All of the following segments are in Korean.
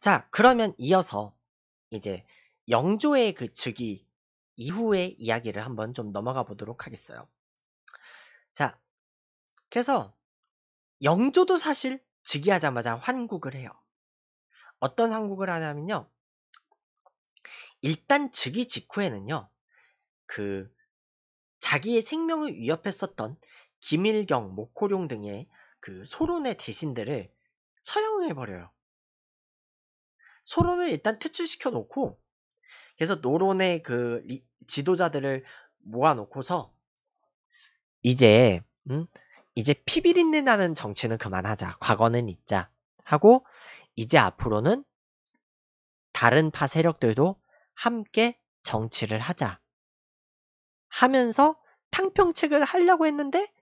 자, 그러면 이어서 이제 영조의 그 즉위 이후의 이야기를 한번 좀 넘어가 보도록 하겠어요. 자, 그래서 영조도 사실 즉위하자마자 환국을 해요. 어떤 환국을 하냐면요. 일단 즉위 직후에는요. 그 자기의 생명을 위협했었던 김일경, 모코룡 등의 그 소론의 대신들을 처형해 버려요. 소론을 일단 퇴출시켜 놓고 그래서 노론의 그 지도자들을 모아놓고서 이제 음? 이제 피비린내 나는 정치는 그만하자. 과거는 잊자. 하고 이제 앞으로는 다른 파 세력들도 함께 정치를 하자. 하면서 탕평책을 하려고 했는데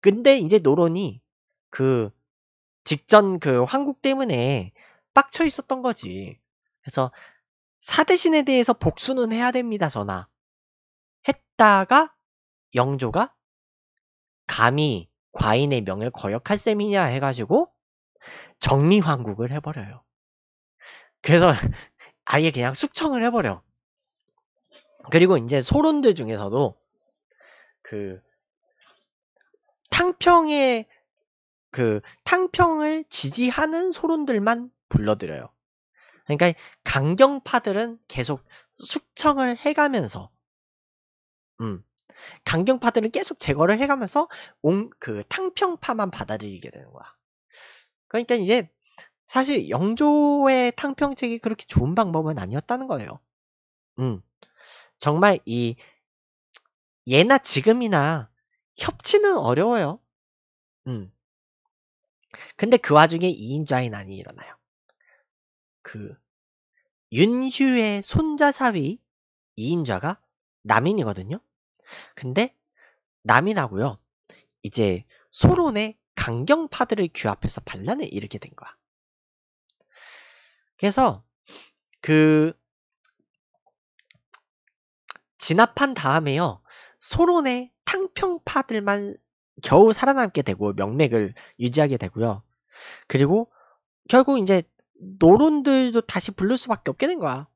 근데 이제 노론이 그 직전 그 황국 때문에 빡쳐 있었던 거지. 그래서 사대신에 대해서 복수는 해야 됩니다, 전하. 했다가 영조가 감히 과인의 명을 거역할 셈이냐 해가지고 정미환국을 해버려요. 그래서 아예 그냥 숙청을 해버려. 그리고 이제 소론들 중에서도 그 탕평의 그 탕평을 지지하는 소론들만 불러들여요. 그러니까 강경파들은 계속 숙청을 해가면서 음, 강경파들은 계속 제거를 해가면서 옹, 그 탕평파만 받아들이게 되는 거야. 그러니까 이제 사실 영조의 탕평책이 그렇게 좋은 방법은 아니었다는 거예요. 음, 정말 이 예나 지금이나 협치는 어려워요. 음. 근데 그 와중에 이인자인 난이 일어나요. 그 윤휴의 손자 사위 이인자가 남인이거든요. 근데 남인하고요. 이제 소론의 강경파들을 규합해서 반란을 일으게 된 거야. 그래서 그 진압한 다음에요. 소론의 탕평파들만 겨우 살아남게 되고 명맥을 유지하게 되고요. 그리고 결국 이제 노론들도 다시 부를 수밖에 없게 된 거야.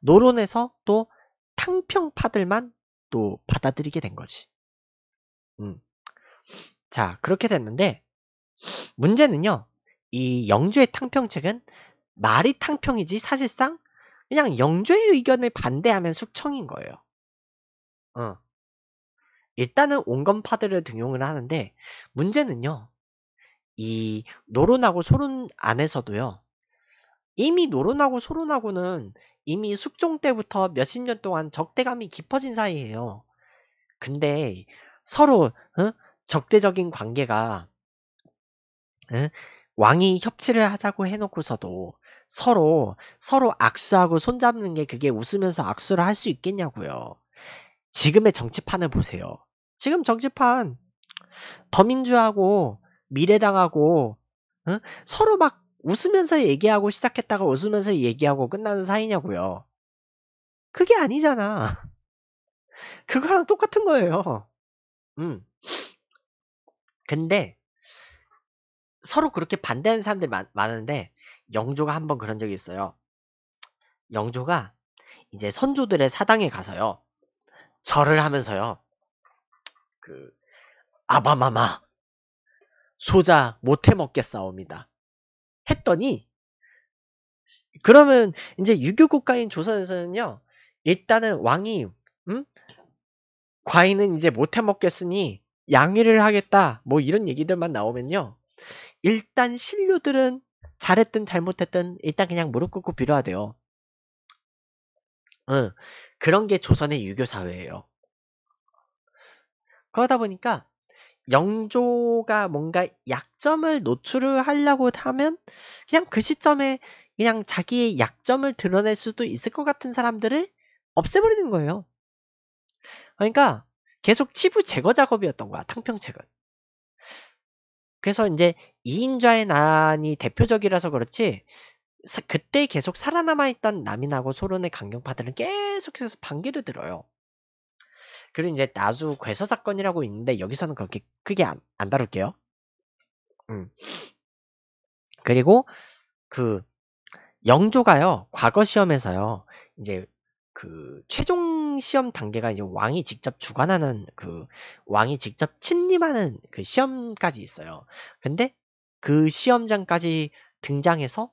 노론에서 또 탕평파들만 또 받아들이게 된 거지. 음. 자, 그렇게 됐는데 문제는요. 이 영조의 탕평책은 말이 탕평이지 사실상 그냥 영조의 의견을 반대하면 숙청인 거예요. 어. 일단은 온건파들을 등용을 하는데 문제는요. 이 노론하고 소론 안에서도요. 이미 노론하고 소론하고는 이미 숙종 때부터 몇십 년 동안 적대감이 깊어진 사이예요. 근데 서로 어? 적대적인 관계가 어? 왕이 협치를 하자고 해놓고서도 서로 서로 악수하고 손잡는 게 그게 웃으면서 악수를 할 수 있겠냐고요. 지금의 정치판을 보세요. 지금 정치판 더민주하고 미래당하고 어? 서로 막 웃으면서 얘기하고 시작했다가 웃으면서 얘기하고 끝나는 사이냐고요. 그게 아니잖아. 그거랑 똑같은 거예요. 음. 근데 서로 그렇게 반대하는 사람들이 많, 많은데 영조가 한 번 그런 적이 있어요. 영조가 이제 선조들의 사당에 가서요. 절을 하면서요. 그 아바마마 소자 못해 먹겠사옵니다. 했더니 그러면 이제 유교 국가인 조선에서는요 일단은 왕이 음? 과인은 이제 못해 먹겠으니 양위를 하겠다 뭐 이런 얘기들만 나오면요 일단 신료들은 잘했든 잘못했든 일단 그냥 무릎 꿇고 빌어야 돼요 응 그런 게 조선의 유교 사회예요 그러다 보니까 영조가 뭔가 약점을 노출을 하려고 하면 그냥 그 시점에 그냥 자기의 약점을 드러낼 수도 있을 것 같은 사람들을 없애버리는 거예요. 그러니까 계속 치부 제거 작업이었던 거야. 탕평 책은. 그래서 이제 이인좌의 난이 대표적이라서 그렇지 그때 계속 살아남아 있던 남인하고 소론의 강경파들은 계속해서 반기를 들어요. 그리고 이제 나수 괴서 사건이라고 있는데 여기서는 그렇게 크게 안, 안 다룰게요. 음. 그리고 그 영조가요 과거 시험에서요 이제 그 최종 시험 단계가 이제 왕이 직접 주관하는 그 왕이 직접 침림하는 그 시험까지 있어요. 근데 그 시험장까지 등장해서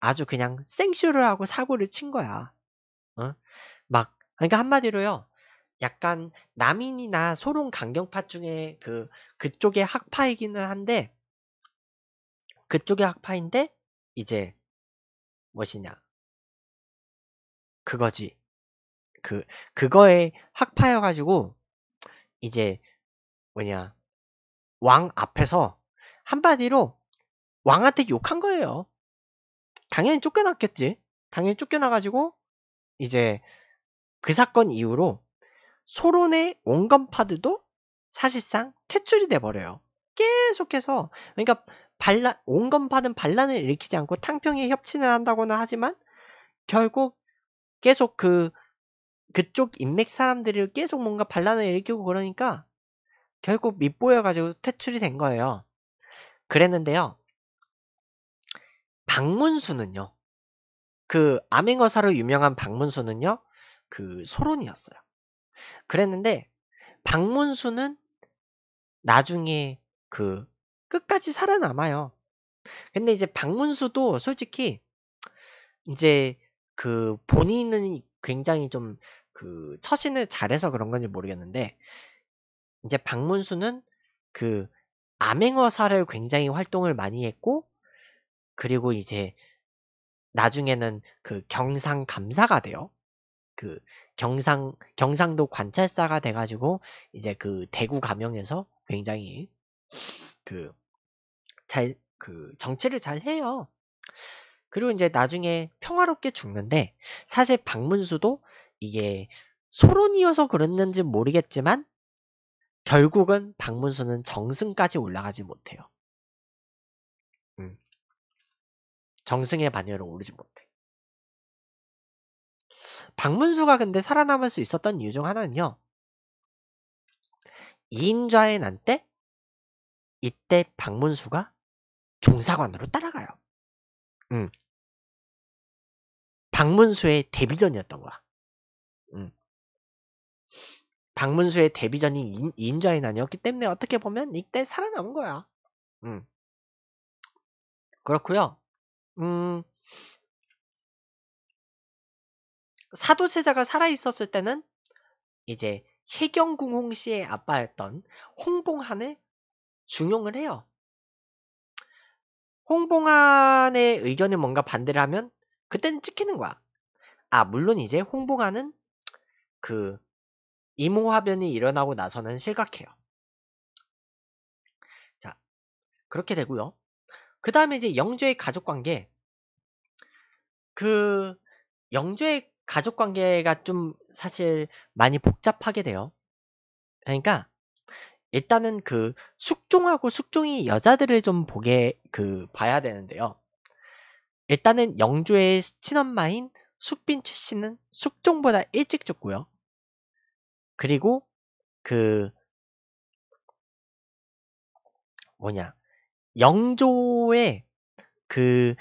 아주 그냥 생쇼를 하고 사고를 친 거야. 어? 막 그러니까 한마디로요 약간 남인이나 소론 강경파 중에 그 그쪽의 학파이기는 한데 그쪽의 학파인데 이제 무엇이냐 그거지 그그거의 학파여 가지고 이제 뭐냐 왕 앞에서 한마디로 왕한테 욕한 거예요. 당연히 쫓겨났겠지. 당연히 쫓겨나가지고 이제 그 사건 이후로 소론의 원건 파드도 사실상 퇴출이 돼버려요. 계속해서 그러니까 반란 온건 파는 반란을 일으키지 않고 탕평에 협치을 한다거나 하지만 결국 계속 그 그쪽 인맥 사람들을 계속 뭔가 반란을 일으키고 그러니까 결국 밑보여가지고 퇴출이 된 거예요. 그랬는데요. 박문수는요. 그아행어사로 유명한 박문수는요. 그 소론이었어요. 그랬는데 박문수는 나중에 그 끝까지 살아남아요. 근데 이제 박문수도 솔직히 이제 그 본인은 굉장히 좀 그 처신을 잘해서 그런 건지 모르겠는데 이제 박문수는 그 암행어사를 굉장히 활동을 많이 했고 그리고 이제 나중에는 그 경상감사가 돼요. 그 경상 경상도 관찰사가 돼가지고 이제 그 대구 감영에서 굉장히 그 잘그 그 정치를 잘 해요. 그리고 이제 나중에 평화롭게 죽는데 사실 박문수도 이게 소론이어서 그랬는지 모르겠지만 결국은 박문수는 정승까지 올라가지 못해요. 음. 정승의 반열을 오르지 못해. 박문수가 근데 살아남을 수 있었던 이유 중 하나는요. 이인좌의 난때 이때 박문수가 종사관으로 따라가요. 음. 박문수의 데뷔전이었던 거야. 음. 박문수의 데뷔전이 이인좌의 난이었기 때문에 어떻게 보면 이때 살아남은 거야. 음. 그렇고요. 음. 사도세자가 살아있었을 때는 이제 혜경궁 홍씨의 아빠였던 홍봉한을 중용을 해요. 홍봉한의 의견에 뭔가 반대를 하면 그땐 찍히는 거야. 아 물론 이제 홍봉한은 그 이모화변이 일어나고 나서는 실각해요. 자 그렇게 되고요. 그 다음에 이제 영조의 가족관계 그 영조의 가족 관계가 좀 사실 많이 복잡하게 돼요. 그러니까 일단은 그 숙종하고 숙종이 여자들을 좀 보게 그 봐야 되는데요. 일단은 영조의 친엄마인 숙빈 최 씨는 숙종보다 일찍 죽고요. 그리고 그 뭐냐 영조의 그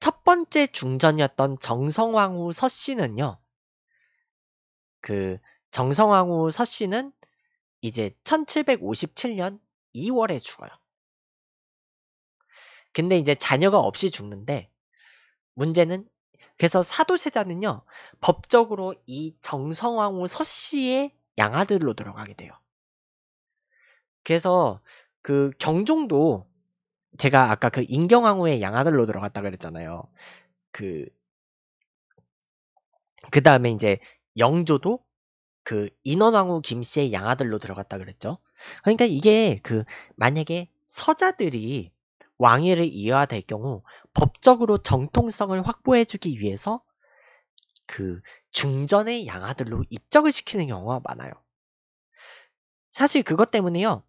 첫 번째 중전이었던 정성왕후 서씨는요. 그 정성왕후 서씨는 이제 1757년 2월에 죽어요. 근데 이제 자녀가 없이 죽는데 문제는 그래서 사도세자는요. 법적으로 이 정성왕후 서씨의 양아들로 들어가게 돼요. 그래서 그 경종도 제가 아까 그 인경왕후의 양아들로 들어갔다 그랬잖아요. 그, 그 다음에 이제 영조도 그 인원왕후 김씨의 양아들로 들어갔다 그랬죠. 그러니까 이게 그 만약에 서자들이 왕위를 이어야될 경우 법적으로 정통성을 확보해주기 위해서 그 중전의 양아들로 입적을 시키는 경우가 많아요. 사실 그것 때문에요.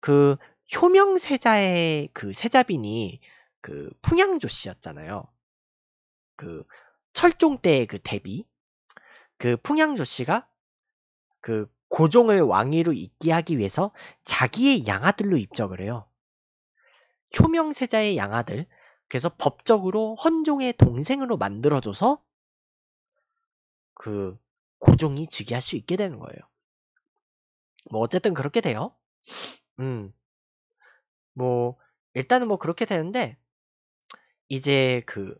그 효명 세자의 그 세자빈이 그 풍양조 씨였잖아요. 그 철종 때의 그 대비 그 풍양조 씨가 그 고종을 왕위로 있게 하기 위해서 자기의 양아들로 입적을 해요. 효명세자의 양아들 그래서 법적으로 헌종의 동생으로 만들어줘서 그 고종이 즉위할 수 있게 되는 거예요. 뭐 어쨌든 그렇게 돼요. 음. 뭐 일단은 뭐 그렇게 되는데 이제 그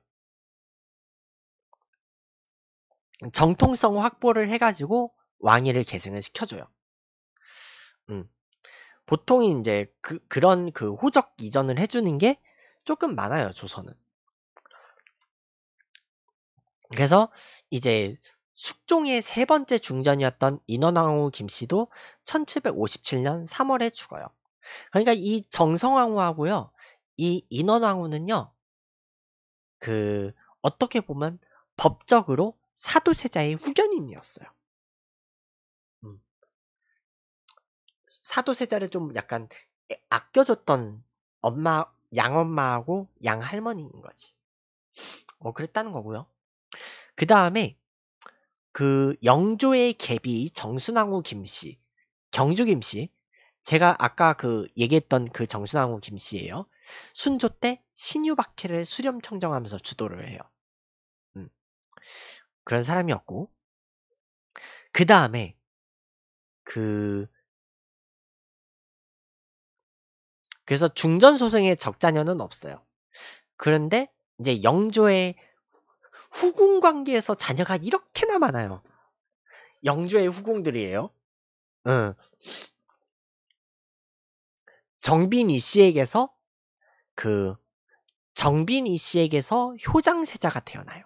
정통성 확보를 해가지고 왕위를 계승을 시켜줘요. 음. 보통 이제 그, 그런 그 호적 이전을 해주는 게 조금 많아요, 조선은. 그래서 이제 숙종의 세 번째 중전이었던 인원왕후 김씨도 1757년 3월에 죽어요. 그러니까 이정성왕후하고요이 인원왕후는요. 그 어떻게 보면 법적으로 사도세자의 후견인이었어요. 음. 사도세자를 좀 약간 아껴줬던 엄마, 양엄마하고 양할머니인 거지. 어, 그랬다는 거고요. 그 다음에 그 영조의 갭비 정순왕후 김씨, 경주 김씨, 제가 아까 그 얘기했던 그 정순왕후 김씨예요. 순조 때 신유박해를 수렴청정하면서 주도를 해요. 음. 그런 사람이었고 그 다음에 그 그래서 중전 소생의 적자녀는 없어요. 그런데 이제 영조의 후궁 관계에서 자녀가 이렇게나 많아요. 영조의 후궁들이에요. 응. 정빈이 씨에게서 그 정빈이 씨에게서 효장세자가 태어나요.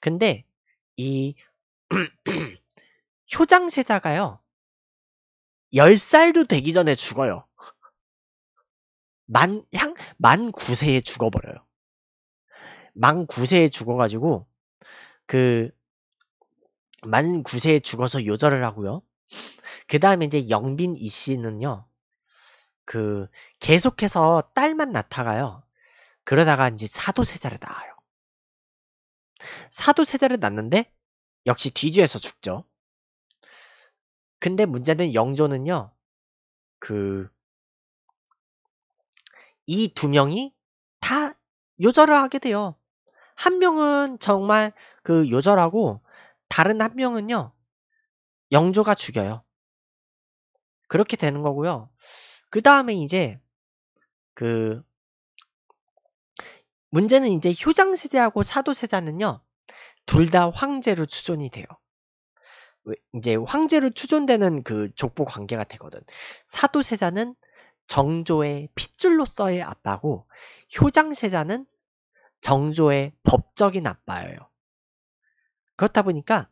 근데 이 효장세자가요. 10살도 되기 전에 죽어요. 만, 향, 만 9세에 죽어버려요. 만 9세에 죽어가지고, 그, 만 9세에 죽어서 요절을 하고요. 그 다음에 이제 영빈 이 씨는요, 그 계속해서 딸만 나타가요 그러다가 이제 사도세자를 낳아요. 사도세자를 낳는데 역시 뒤지에서 죽죠. 근데 문제는 영조는요. 그 이 두 명이 다 요절을 하게 돼요. 한 명은 정말 그 요절하고 다른 한 명은요. 영조가 죽여요. 그렇게 되는 거고요. 그 다음에 이제 그 문제는 이제 효장 세자하고 사도 세자는요 둘 다 황제로 추존이 돼요. 이제 황제로 추존되는 그 족보 관계가 되거든. 사도 세자는 정조의 핏줄로서의 아빠고 효장 세자는 정조의 법적인 아빠예요. 그렇다 보니까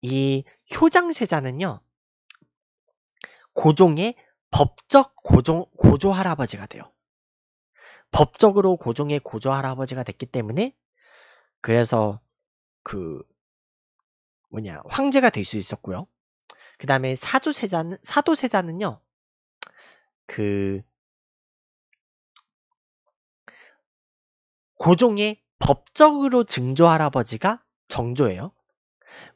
이 효장 세자는요 고종의 법적 고종, 고조 할아버지가 돼요. 법적으로 고종의 고조 할아버지가 됐기 때문에 그래서 그 뭐냐 황제가 될 수 있었고요. 그 다음에 사조세자는 사도세자는요 그 고종의 법적으로 증조 할아버지가 정조예요.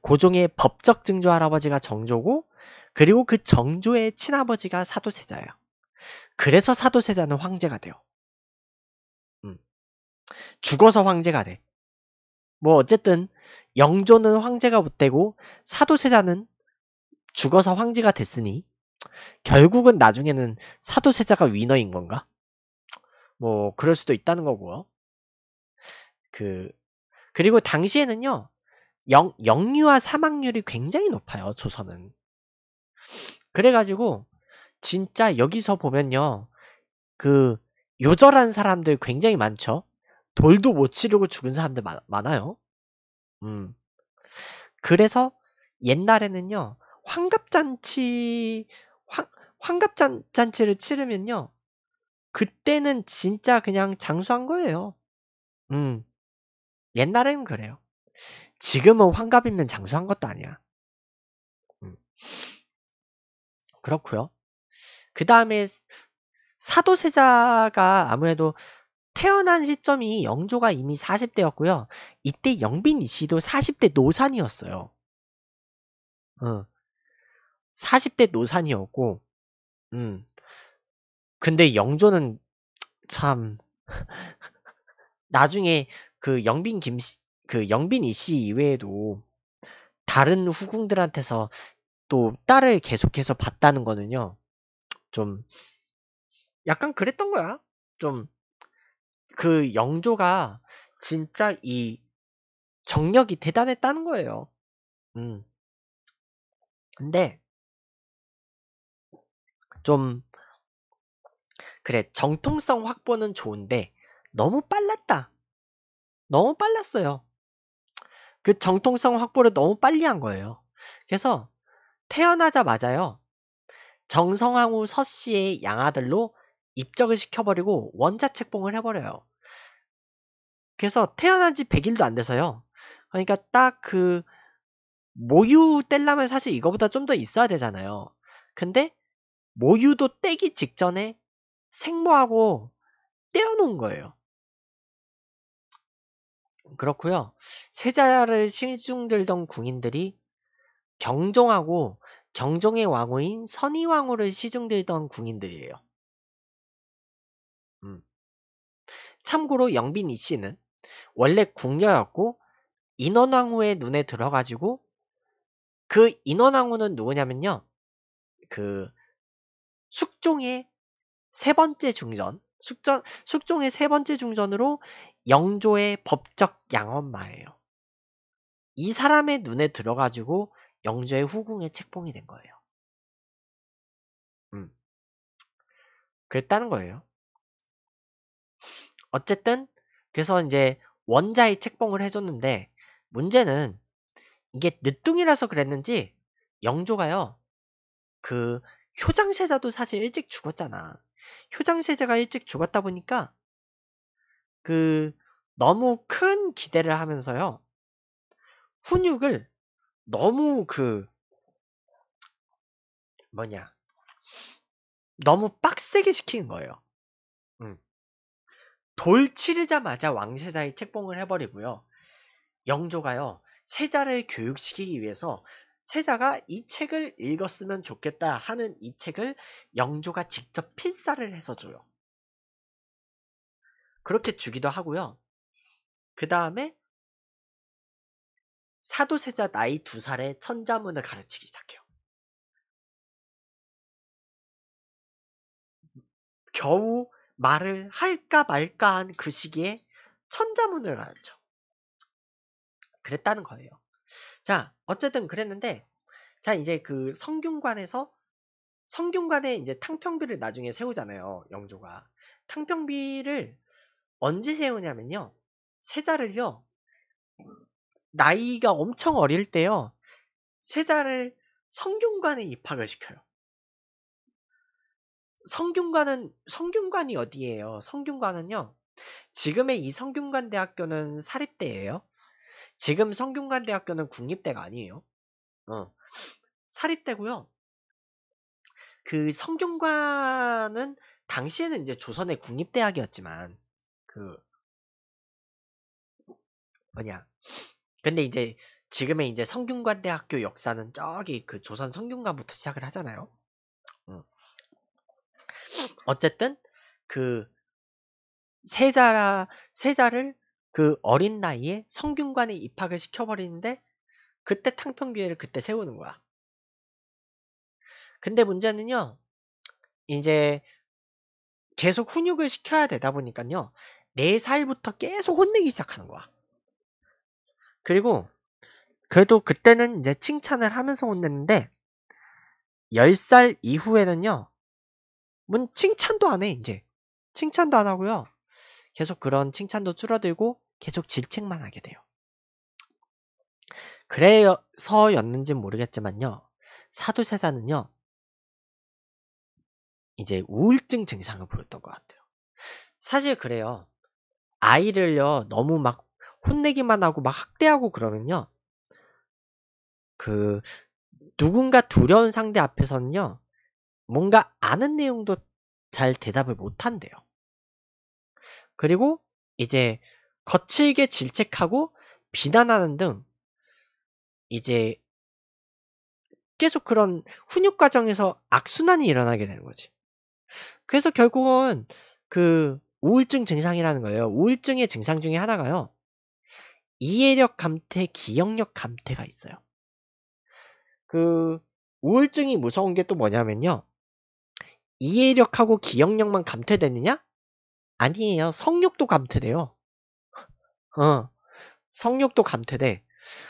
고종의 법적 증조 할아버지가 정조고 그리고 그 정조의 친아버지가 사도세자예요. 그래서 사도세자는 황제가 돼요. 음. 죽어서 황제가 돼. 뭐 어쨌든 영조는 황제가 못 되고 사도세자는 죽어서 황제가 됐으니 결국은 나중에는 사도세자가 위너인 건가? 뭐 그럴 수도 있다는 거고요. 그 그리고 당시에는요 영, 영유아 사망률이 굉장히 높아요 조선은 그래가지고 진짜 여기서 보면요. 그 요절한 사람들 굉장히 많죠. 돌도 못 치르고 죽은 사람들 많, 아요 음. 그래서 옛날에는요. 환갑잔치 환, 환갑잔치를 치르면요. 그때는 진짜 그냥 장수한 거예요. 음. 옛날에는 그래요. 지금은 환갑이면 장수한 것도 아니야. 음. 그렇고요. 그 다음에 사도세자가 아무래도 태어난 시점이 영조가 이미 40대였고요. 이때 영빈 이 씨도 40대 노산이었어요. 어. 40대 노산이었고, 음. 근데 영조는 참 나중에 그 영빈 김씨 그 영빈 이씨 이외에도 다른 후궁들한테서 또 딸을 계속해서 봤다는 거는요. 좀 약간 그랬던 거야. 좀 그 영조가 진짜 이 정력이 대단했다는 거예요. 음. 근데 좀 그래 정통성 확보는 좋은데 너무 빨랐다. 너무 빨랐어요. 그 정통성 확보를 너무 빨리 한 거예요. 그래서 태어나자마자요. 정성황후 서씨의 양아들로 입적을 시켜버리고 원자 책봉을 해버려요. 그래서 태어난 지 100일도 안 돼서요. 그러니까 딱 그 모유 뗄라면 사실 이거보다 좀 더 있어야 되잖아요. 근데 모유도 떼기 직전에 생모하고 떼어놓은 거예요. 그렇고요. 세자를 시중들던 궁인들이 경종하고 경종의 왕후인 선의왕후를 시중들던 궁인들이에요. 음. 참고로 영빈 이씨는 원래 궁녀였고 인원왕후의 눈에 들어가지고 그 인원왕후는 누구냐면요. 그 숙종의 세 번째 중전, 숙전, 숙종의 세 번째 중전으로 영조의 법적 양엄마예요이 사람의 눈에 들어가지고 영조의 후궁의 책봉이 된 거예요. 음. 그랬다는 거예요. 어쨌든 그래서 이제 원자의 책봉을 해줬는데 문제는 이게 늦둥이라서 그랬는지 영조가요 그 효장세자도 사실 일찍 죽었잖아 효장세자가 일찍 죽었다 보니까 그 너무 큰 기대를 하면서요 훈육을 너무 그 뭐냐 너무 빡세게 시킨 거예요. 음. 돌 치르자마자 왕세자의 책봉을 해버리고요. 영조가요 세자를 교육시키기 위해서 세자가 이 책을 읽었으면 좋겠다 하는 이 책을 영조가 직접 필사를 해서 줘요. 그렇게 주기도 하고요. 그 다음에 사도세자 나이 두 살에 천자문을 가르치기 시작해요. 겨우 말을 할까 말까 한 그 시기에 천자문을 가르쳐. 그랬다는 거예요. 자, 어쨌든 그랬는데, 자, 이제 그 성균관에서, 성균관에 이제 탕평비를 나중에 세우잖아요, 영조가. 탕평비를 언제 세우냐면요, 세자를요, 나이가 엄청 어릴 때요. 세자를 성균관에 입학을 시켜요. 성균관은 성균관이 어디예요? 성균관은요. 지금의 이 성균관 대학교는 사립대예요. 지금 성균관 대학교는 국립대가 아니에요. 어. 사립대고요. 그 성균관은 당시에는 이제 조선의 국립대학이었지만 그 뭐냐 근데 이제 지금의 이제 성균관대학교 역사는 저기 그 조선 성균관부터 시작을 하잖아요. 음. 어쨌든 그 세자라 세자를 그 어린 나이에 성균관에 입학을 시켜버리는데 그때 탕평기회를 그때 세우는 거야. 근데 문제는요, 이제 계속 훈육을 시켜야 되다 보니까요, 4살부터 계속 혼내기 시작하는 거야. 그리고 그래도 그때는 이제 칭찬을 하면서 혼냈는데 10살 이후에는요. 문 칭찬도 안 해, 이제. 칭찬도 안 하고요. 계속 그런 칭찬도 줄어들고 계속 질책만 하게 돼요. 그래서였는진 모르겠지만요. 사두세자는요 이제 우울증 증상을 보였던 것 같아요. 사실 그래요. 아이를요, 너무 막 혼내기만 하고 막 학대하고 그러면요. 그 누군가 두려운 상대 앞에서는요. 뭔가 아는 내용도 잘 대답을 못 한대요. 그리고 이제 거칠게 질책하고 비난하는 등 이제 계속 그런 훈육 과정에서 악순환이 일어나게 되는 거지. 그래서 결국은 그 우울증 증상이라는 거예요. 우울증의 증상 중에 하나가요. 이해력 감퇴, 기억력 감퇴가 있어요. 그 우울증이 무서운 게 또 뭐냐면요. 이해력하고 기억력만 감퇴되느냐? 아니에요. 성욕도 감퇴돼요. 어, 성욕도 감퇴돼.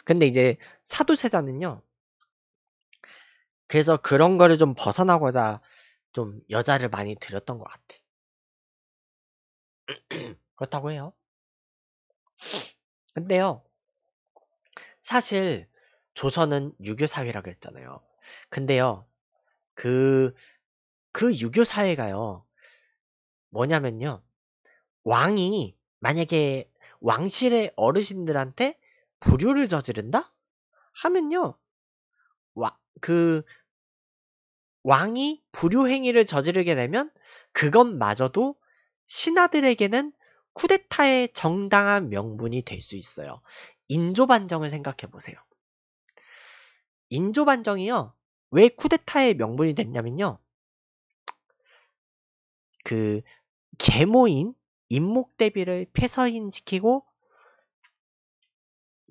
근데 이제 사도세자는요. 그래서 그런 거를 좀 벗어나고자 좀 여자를 많이 들였던 것 같아. 그렇다고 해요. 근데요. 사실 조선은 유교 사회라고 했잖아요. 근데요. 그, 그 유교 사회가요. 뭐냐면요. 왕이 만약에 왕실의 어르신들한테 불효를 저지른다? 하면요. 와, 그 왕이 불효 행위를 저지르게 되면 그것마저도 신하들에게는 쿠데타의 정당한 명분이 될 수 있어요. 인조반정을 생각해 보세요. 인조반정이요. 왜 쿠데타의 명분이 됐냐면요. 그 계모인 임목대비를 폐서인시키고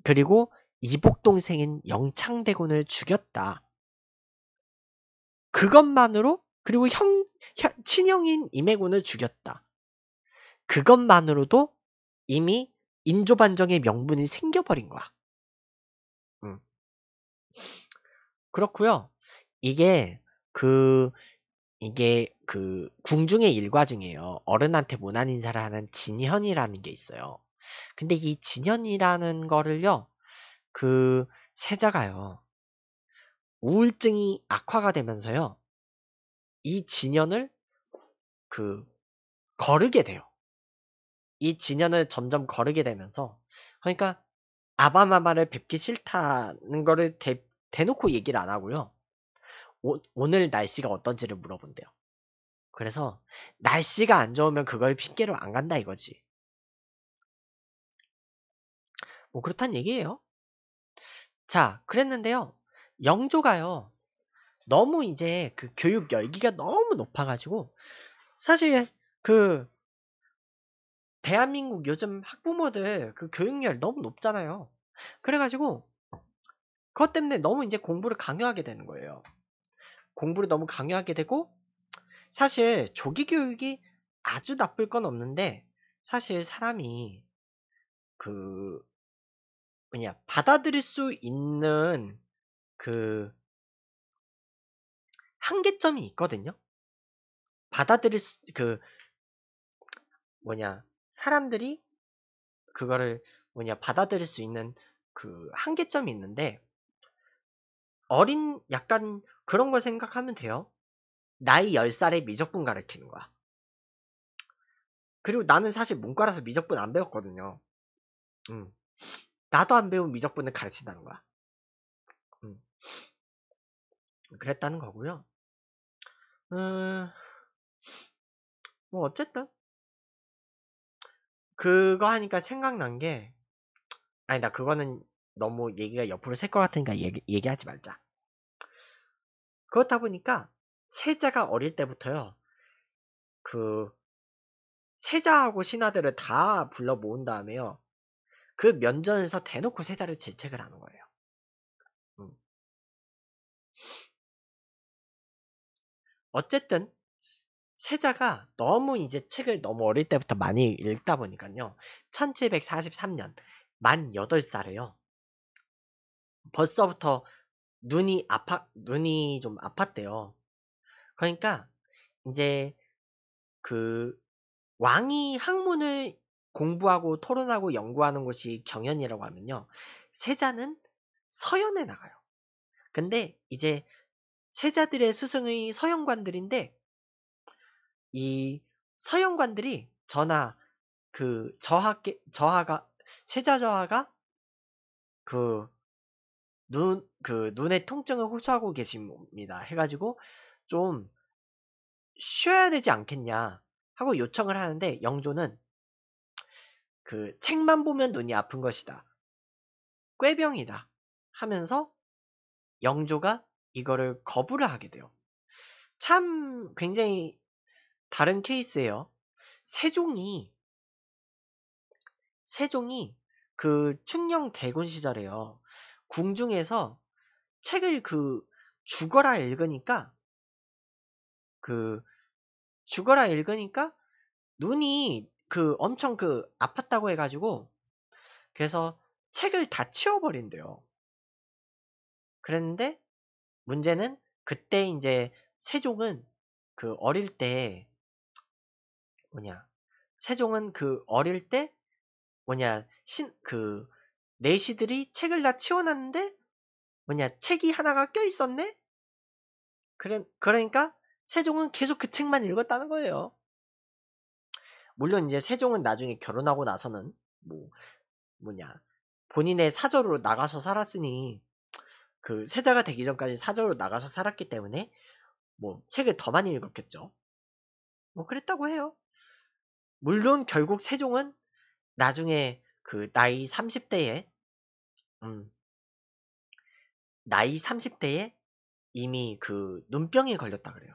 그리고 이복동생인 영창대군을 죽였다. 그것만으로 그리고 형, 형 친형인 임해군을 죽였다. 그것만으로도 이미 인조반정의 명분이 생겨버린 거야. 음. 그렇고요. 이게 그 이게 그 궁중의 일과 중에요. 어른한테 모난 인사를 하는 진현이라는 게 있어요. 근데 이 진현이라는 거를요. 그 세자가요. 우울증이 악화가 되면서요. 이 진현을 그 거르게 돼요. 이 진연을 점점 거르게 되면서 그러니까 아바마마를 뵙기 싫다는 거를 대, 대놓고 얘기를 안 하고요. 오, 오늘 날씨가 어떤지를 물어본대요. 그래서 날씨가 안 좋으면 그걸 핑계로 안 간다 이거지. 뭐 그렇단 얘기예요. 자, 그랬는데요. 영조가요. 너무 이제 그 교육 열기가 너무 높아가지고 사실 그 대한민국 요즘 학부모들 그 교육열 너무 높잖아요. 그래가지고 그것 때문에 너무 이제 공부를 강요하게 되는 거예요. 공부를 너무 강요하게 되고 사실 조기 교육이 아주 나쁠 건 없는데 사실 사람이 그 뭐냐 받아들일 수 있는 그 한계점이 있거든요. 받아들일 수, 그 뭐냐 사람들이 그거를 뭐냐 받아들일 수 있는 그 한계점이 있는데 어린 약간 그런 걸 생각하면 돼요. 나이 10살에 미적분 가르치는 거야. 그리고 나는 사실 문과라서 미적분 안 배웠거든요. 음. 나도 안 배운 미적분을 가르친다는 거야. 음. 그랬다는 거고요. 음... 뭐 어쨌든 그거 하니까 생각난 게 아니 나 그거는 너무 얘기가 옆으로 셀 것 같으니까 얘기, 얘기하지 말자. 그렇다 보니까 세자가 어릴 때부터요. 그 세자하고 신하들을 다 불러 모은 다음에요. 그 면전에서 대놓고 세자를 질책을 하는 거예요. 음. 어쨌든 세자가 너무 이제 책을 너무 어릴 때부터 많이 읽다 보니까요. 1743년 만 8살에요. 벌써부터 눈이 아파 눈이 좀 아팠대요. 그러니까 이제 그 왕이 학문을 공부하고 토론하고 연구하는 곳이 경연이라고 하면요. 세자는 서연에 나가요. 근데 이제 세자들의 스승의 서연관들인데 이서영관들이전나그 저하 저하가 세자 저하가 그눈그 그 눈의 통증을 호소하고 계십니다. 해가지고 좀 쉬어야 되지 않겠냐 하고 요청을 하는데 영조는 그 책만 보면 눈이 아픈 것이다. 꾀병이다 하면서 영조가 이거를 거부를 하게 돼요. 참 굉장히 다른 케이스예요. 세종이 세종이 그 충녕 대군 시절에요. 궁중에서 책을 그 죽어라 읽으니까 그 죽어라 읽으니까 눈이 그 엄청 그 아팠다고 해가지고 그래서 책을 다 치워버린대요. 그랬는데 문제는 그때 이제 세종은 그 어릴 때 뭐냐 세종은 그 어릴 때 뭐냐 신그 내시들이 책을 다 치워놨는데 뭐냐 책이 하나가 껴 있었네. 그래 그러니까 세종은 계속 그 책만 읽었다는 거예요. 물론 이제 세종은 나중에 결혼하고 나서는 뭐 뭐냐 본인의 사저로 나가서 살았으니 그 세자가 되기 전까지 사저로 나가서 살았기 때문에 뭐 책을 더 많이 읽었겠죠. 뭐 그랬다고 해요. 물론 결국 세종은 나중에 그 나이 30대에 음, 나이 30대에 이미 그 눈병에 걸렸다 그래요.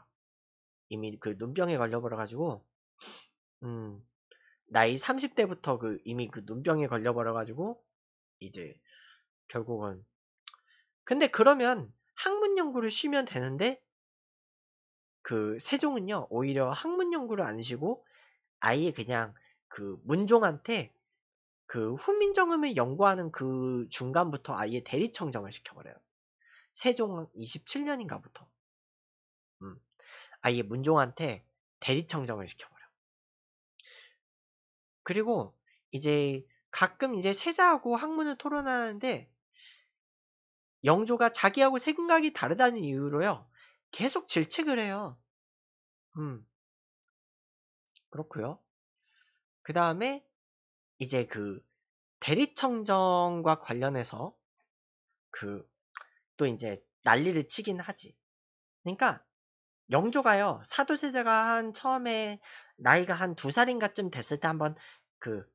이미 그 눈병에 걸려버려 가지고 음, 나이 30대부터 그 이미 그 눈병에 걸려버려 가지고 이제 결국은 근데 그러면 학문 연구를 쉬면 되는데 그 세종은요 오히려 학문 연구를 안 쉬고 아예 그냥 그 문종한테 그 훈민정음을 연구하는 그 중간부터 아예 대리청정을 시켜버려요. 세종 27년인가부터. 음. 아예 문종한테 대리청정을 시켜버려. 그리고 이제 가끔 이제 세자하고 학문을 토론하는데 영조가 자기하고 생각이 다르다는 이유로요. 계속 질책을 해요. 음. 그렇고요. 그 다음에 이제 그 대리청정과 관련해서 그 또 이제 난리를 치긴 하지. 그러니까 영조가요 사도세자가 한 처음에 나이가 한 두 살인가쯤 됐을 때 한번 그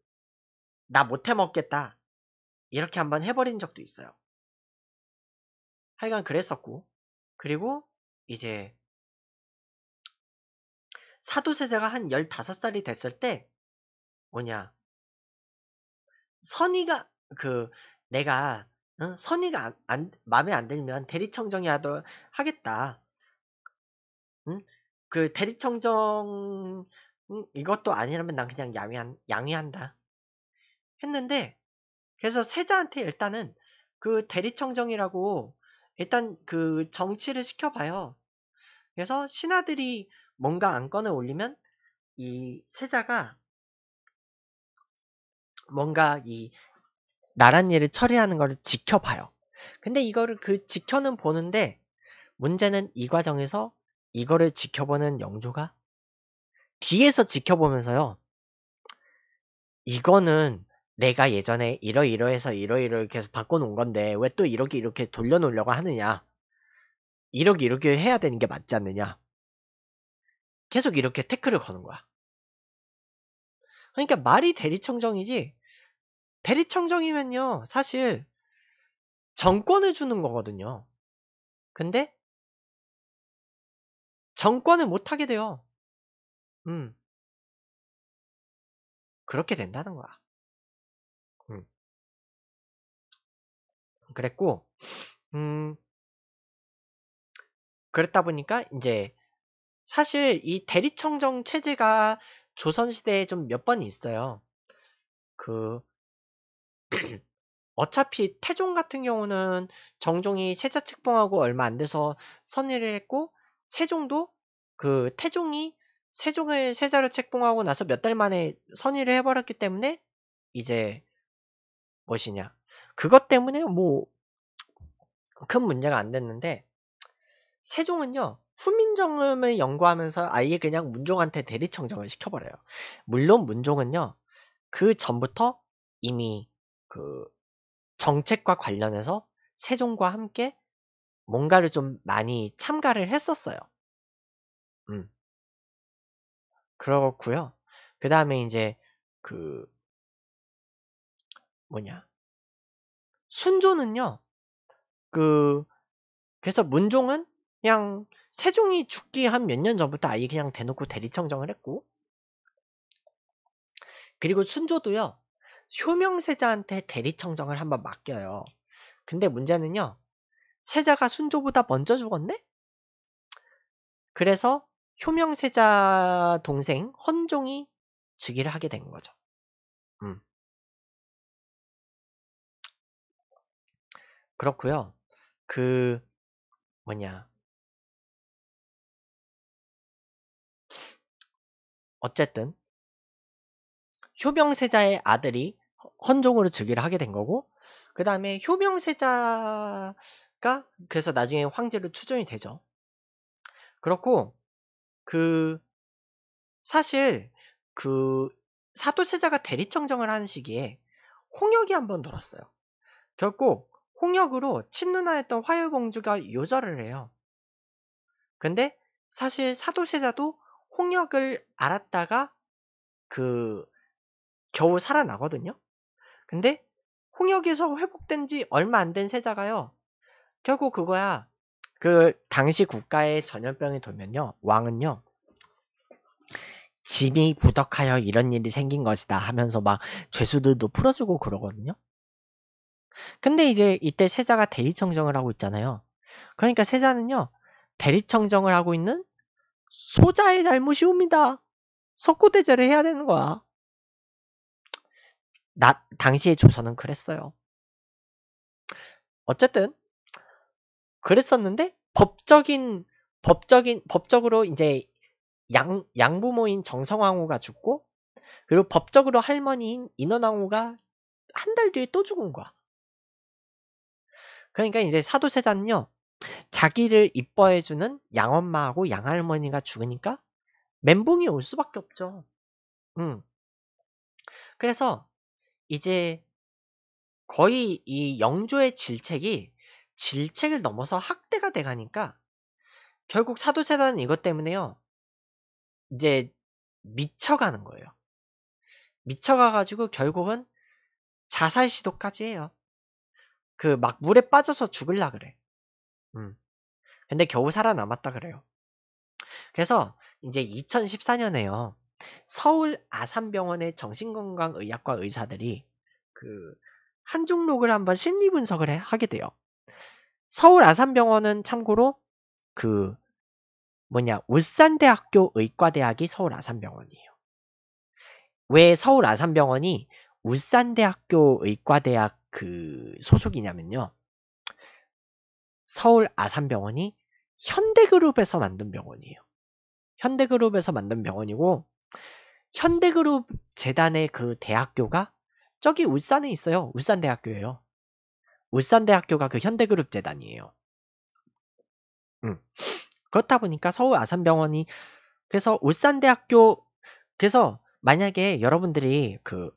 나 못해 먹겠다 이렇게 한번 해버린 적도 있어요. 하여간 그랬었고 그리고 이제 사도세자가 한 15살이 됐을 때 뭐냐 선의가 그 내가 응? 선의가 안, 안, 마음에 안 들면 대리청정이 하도 하겠다 응? 그 대리청정 응? 이것도 아니라면 난 그냥 양위한, 양위한다 했는데 그래서 세자한테 일단은 그 대리청정이라고 일단 그 정치를 시켜봐요 그래서 신하들이 뭔가 안건을 올리면 이 세자가 뭔가 이 나란 일을 처리하는 것을 지켜봐요. 근데 이거를 그 지켜는 보는데 문제는 이 과정에서 이거를 지켜보는 영조가 뒤에서 지켜보면서요. 이거는 내가 예전에 이러이러해서 이러이러 이 계속 바꿔놓은 건데 왜 또 이렇게 이렇게 돌려놓으려고 하느냐. 이렇게 이렇게 해야 되는 게 맞지 않느냐. 계속 이렇게 태클을 거는 거야. 그러니까 말이 대리청정이지 대리청정이면요 사실 정권을 주는 거거든요. 근데 정권을 못하게 돼요. 음. 그렇게 된다는 거야. 음. 그랬고, 음, 그랬다 보니까 이제 사실 이 대리청정 체제가 조선시대에 좀 몇 번 있어요. 그, 어차피 태종 같은 경우는 정종이 세자 책봉하고 얼마 안 돼서 선의를 했고, 세종도 그 태종이 세종을 세자로 책봉하고 나서 몇 달 만에 선의를 해버렸기 때문에 이제 뭐시냐 그것 때문에 뭐 큰 문제가 안 됐는데, 세종은요, 훈민정음을 연구하면서 아예 그냥 문종한테 대리청정을 시켜버려요. 물론 문종은요, 그 전부터 이미 그 정책과 관련해서 세종과 함께 뭔가를 좀 많이 참가를 했었어요. 음. 그렇고요. 그 다음에 이제 그 뭐냐 순조는요. 그 그래서 문종은 그냥 세종이 죽기 한 몇 년 전부터 아예 그냥 대놓고 대리청정을 했고 그리고 순조도요 효명세자한테 대리청정을 한번 맡겨요 근데 문제는요 세자가 순조보다 먼저 죽었네? 그래서 효명세자 동생 헌종이 즉위를 하게 된 거죠 음. 그렇구요그 뭐냐 어쨌든 효명세자의 아들이 헌종으로 즉위를 하게 된 거고 그 다음에 효명세자가 그래서 나중에 황제로 추종이 되죠. 그렇고 그 사실 그 사도세자가 대리청정을 하는 시기에 홍역이 한 번 돌았어요. 결국 홍역으로 친누나였던 화요봉주가 요절을 해요. 근데 사실 사도세자도 홍역을 알았다가 그 겨우 살아나거든요. 근데 홍역에서 회복된 지 얼마 안 된 세자가요. 결국 그거야. 그 당시 국가에 전염병이 돌면요. 왕은요. 짐이 부덕하여 이런 일이 생긴 것이다 하면서 막 죄수들도 풀어주고 그러거든요. 근데 이제 이때 세자가 대리청정을 하고 있잖아요. 그러니까 세자는요. 대리청정을 하고 있는 소자의 잘못이 옵니다. 석고대죄를 해야 되는 거야. 나, 당시의 조선은 그랬어요. 어쨌든, 그랬었는데, 법적인, 법적인, 법적으로 이제 양, 양부모인 정성왕후가 죽고, 그리고 법적으로 할머니인 인원왕후가 한 달 뒤에 또 죽은 거야. 그러니까 이제 사도세자는요, 자기를 이뻐해주는 양엄마하고 양할머니가 죽으니까 멘붕이 올 수밖에 없죠. 음. 그래서 이제 거의 이 영조의 질책이 질책을 넘어서 학대가 돼가니까 결국 사도세자는 이것 때문에요. 이제 미쳐가는 거예요. 미쳐가가지고 결국은 자살 시도까지 해요. 그 막 물에 빠져서 죽을라 그래. 음. 근데 겨우 살아남았다 그래요. 그래서 이제 2014년에요. 서울 아산병원의 정신건강의학과 의사들이 그 한중록을 한번 심리 분석을 해, 하게 돼요. 서울 아산병원은 참고로 그 뭐냐 울산대학교 의과대학이 서울 아산병원이에요. 왜 서울 아산병원이 울산대학교 의과대학 그 소속이냐면요. 서울 아산병원이 현대그룹에서 만든 병원이에요. 현대그룹에서 만든 병원이고 현대그룹 재단의 그 대학교가 저기 울산에 있어요. 울산대학교예요. 울산대학교가 그 현대그룹 재단이에요. 음. 그렇다 보니까 서울 아산병원이 그래서 울산대학교 그래서 만약에 여러분들이 그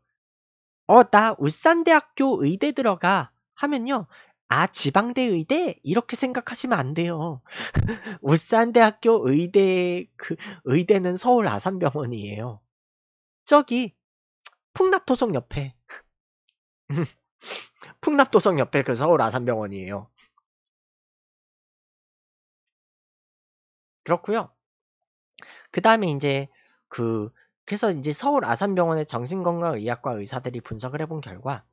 어 나 울산대학교 의대 들어가 하면요 아, 지방대 의대? 이렇게 생각하시면 안 돼요. 울산대학교 의대, 그, 의대는 서울 아산병원이에요. 저기, 풍납도성 옆에. 풍납도성 옆에 그 서울 아산병원이에요. 그렇고요. 그 다음에 이제 그 그래서 이제 서울 아산병원의 정신건강의학과 의사들이 분석을 해본 결과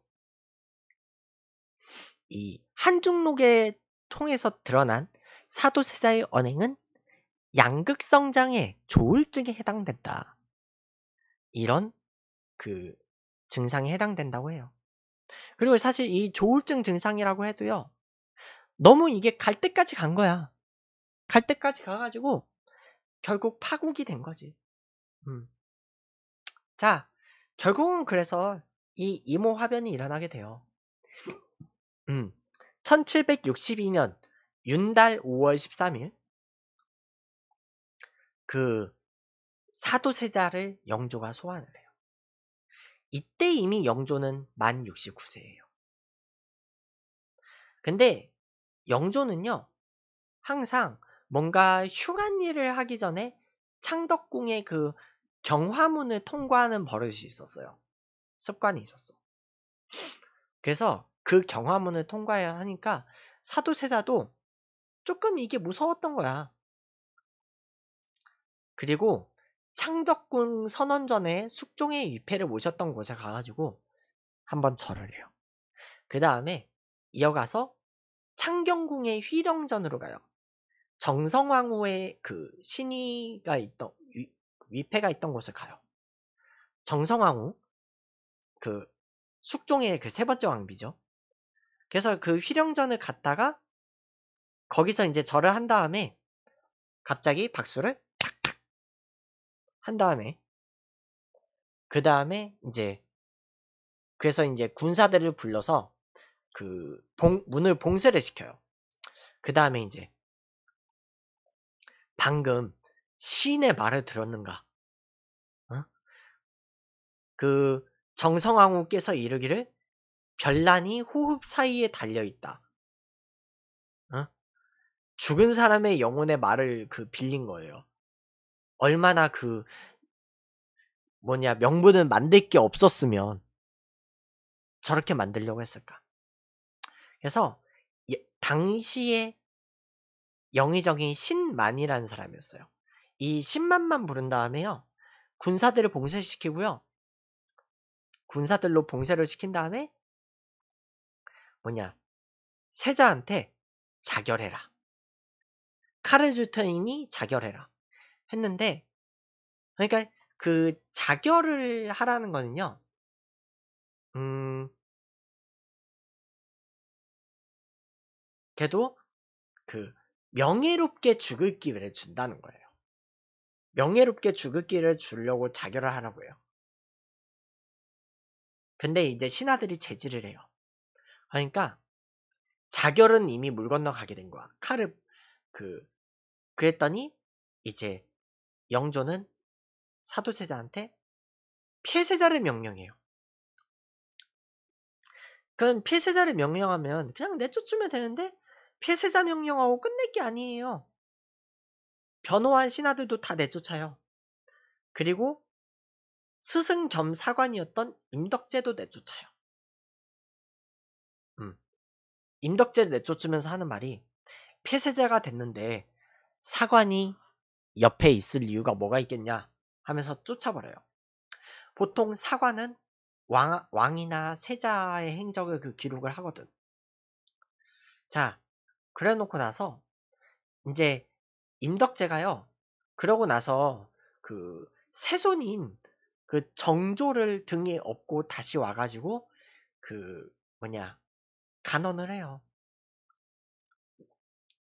이 한중록에 통해서 드러난 사도세자의 언행은 양극성장의 조울증에 해당된다. 이런 그 증상에 해당된다고 해요. 그리고 사실 이 조울증 증상이라고 해도요. 너무 이게 갈 때까지 간 거야. 갈 때까지 가가지고 결국 파국이 된 거지. 음. 자, 결국은 그래서 이 이모 화변이 일어나게 돼요. 음. 1762년 윤달 5월 13일 그 사도세자를 영조가 소환을 해요. 이때 이미 영조는 만 69세예요. 근데 영조는요. 항상 뭔가 흉한 일을 하기 전에 창덕궁의 그 경화문을 통과하는 버릇이 있었어요. 습관이 있었어. 그래서 그 경화문을 통과해야 하니까 사도세자도 조금 이게 무서웠던 거야. 그리고 창덕궁 선언전에 숙종의 위패를 모셨던 곳에 가가지고 한번 절을 해요. 그 다음에 이어가서 창경궁의 휘령전으로 가요. 정성왕후의 그 신의가 있던 위, 위패가 있던 곳을 가요. 정성왕후 그 숙종의 그 세 번째 왕비죠. 그래서 그 휘령전을 갔다가 거기서 이제 절을 한 다음에 갑자기 박수를 탁탁 한 다음에 그 다음에 이제 그래서 이제 군사들을 불러서 그 봉, 문을 봉쇄를 시켜요. 그 다음에 이제 방금 시인의 말을 들었는가? 어? 그 정성왕후께서 이르기를 별난이 호흡 사이에 달려있다. 어? 죽은 사람의 영혼의 말을 그 빌린 거예요. 얼마나 그 뭐냐 명분을 만들 게 없었으면 저렇게 만들려고 했을까? 그래서 예, 당시에 영의정인 신만이라는 사람이었어요. 이 신만만 부른 다음에요. 군사들을 봉쇄시키고요. 군사들로 봉쇄를 시킨 다음에 뭐냐 세자한테 자결해라. 카을주터인이 자결해라. 했는데 그러니까 그 자결을 하라는 거는요. 음 걔도 그 명예롭게 죽을 기회를 준다는 거예요. 명예롭게 죽을 기회를 주려고 자결을 하라고 해요. 근데 이제 신하들이 제지를 해요. 그러니까 자결은 이미 물 건너 가게 된 거야. 칼을 그 그랬더니 이제 영조는 사도세자한테 피해세자를 명령해요. 그럼 피해세자를 명령하면 그냥 내쫓으면 되는데 피해세자 명령하고 끝낼 게 아니에요. 변호한 신하들도 다 내쫓아요. 그리고 스승 겸 사관이었던 임덕제도 내쫓아요. 임덕재를 내쫓으면서 하는 말이 폐쇄자가 됐는데 사관이 옆에 있을 이유가 뭐가 있겠냐 하면서 쫓아버려요. 보통 사관은 왕, 왕이나 세자의 행적을 그 기록을 하거든. 자, 그래 놓고 나서 이제 임덕재가요. 그러고 나서 그 세손인 그 정조를 등에 업고 다시 와가지고 그 뭐냐 간언을 해요.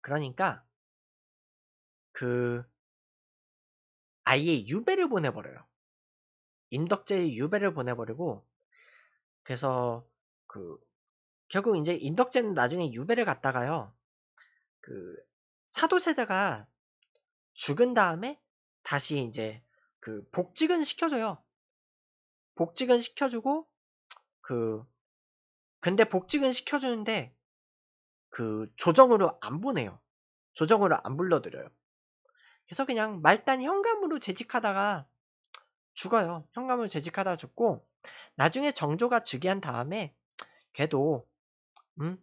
그러니까 그 아예 유배를 보내버려요. 인덕제의 유배를 보내버리고 그래서 그 결국 이제 인덕제는 나중에 유배를 갔다가요. 그 사도세자가 죽은 다음에 다시 이제 그 복직은 시켜줘요. 복직은 시켜주고 그 근데 복직은 시켜주는데 그 조정으로 안 보내요. 조정으로 안 불러드려요. 그래서 그냥 말단 현감으로 재직하다가 죽어요. 현감으로 재직하다 죽고 나중에 정조가 즉위한 다음에 걔도 음,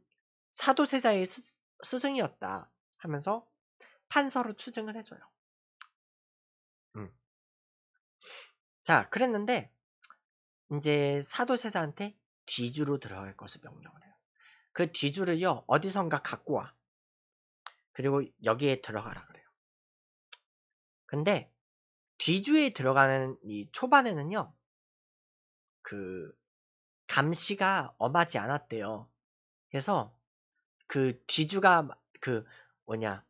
사도세자의 스, 스승이었다 하면서 판서로 추증을 해줘요. 음. 자, 그랬는데 이제 사도세자한테 뒤주로 들어갈 것을 명령을 해요. 그 뒤주를요 어디선가 갖고 와. 그리고 여기에 들어가라 그래요. 근데 뒤주에 들어가는 이 초반에는요 그 감시가 엄하지 않았대요. 그래서 그 뒤주가 그 뭐냐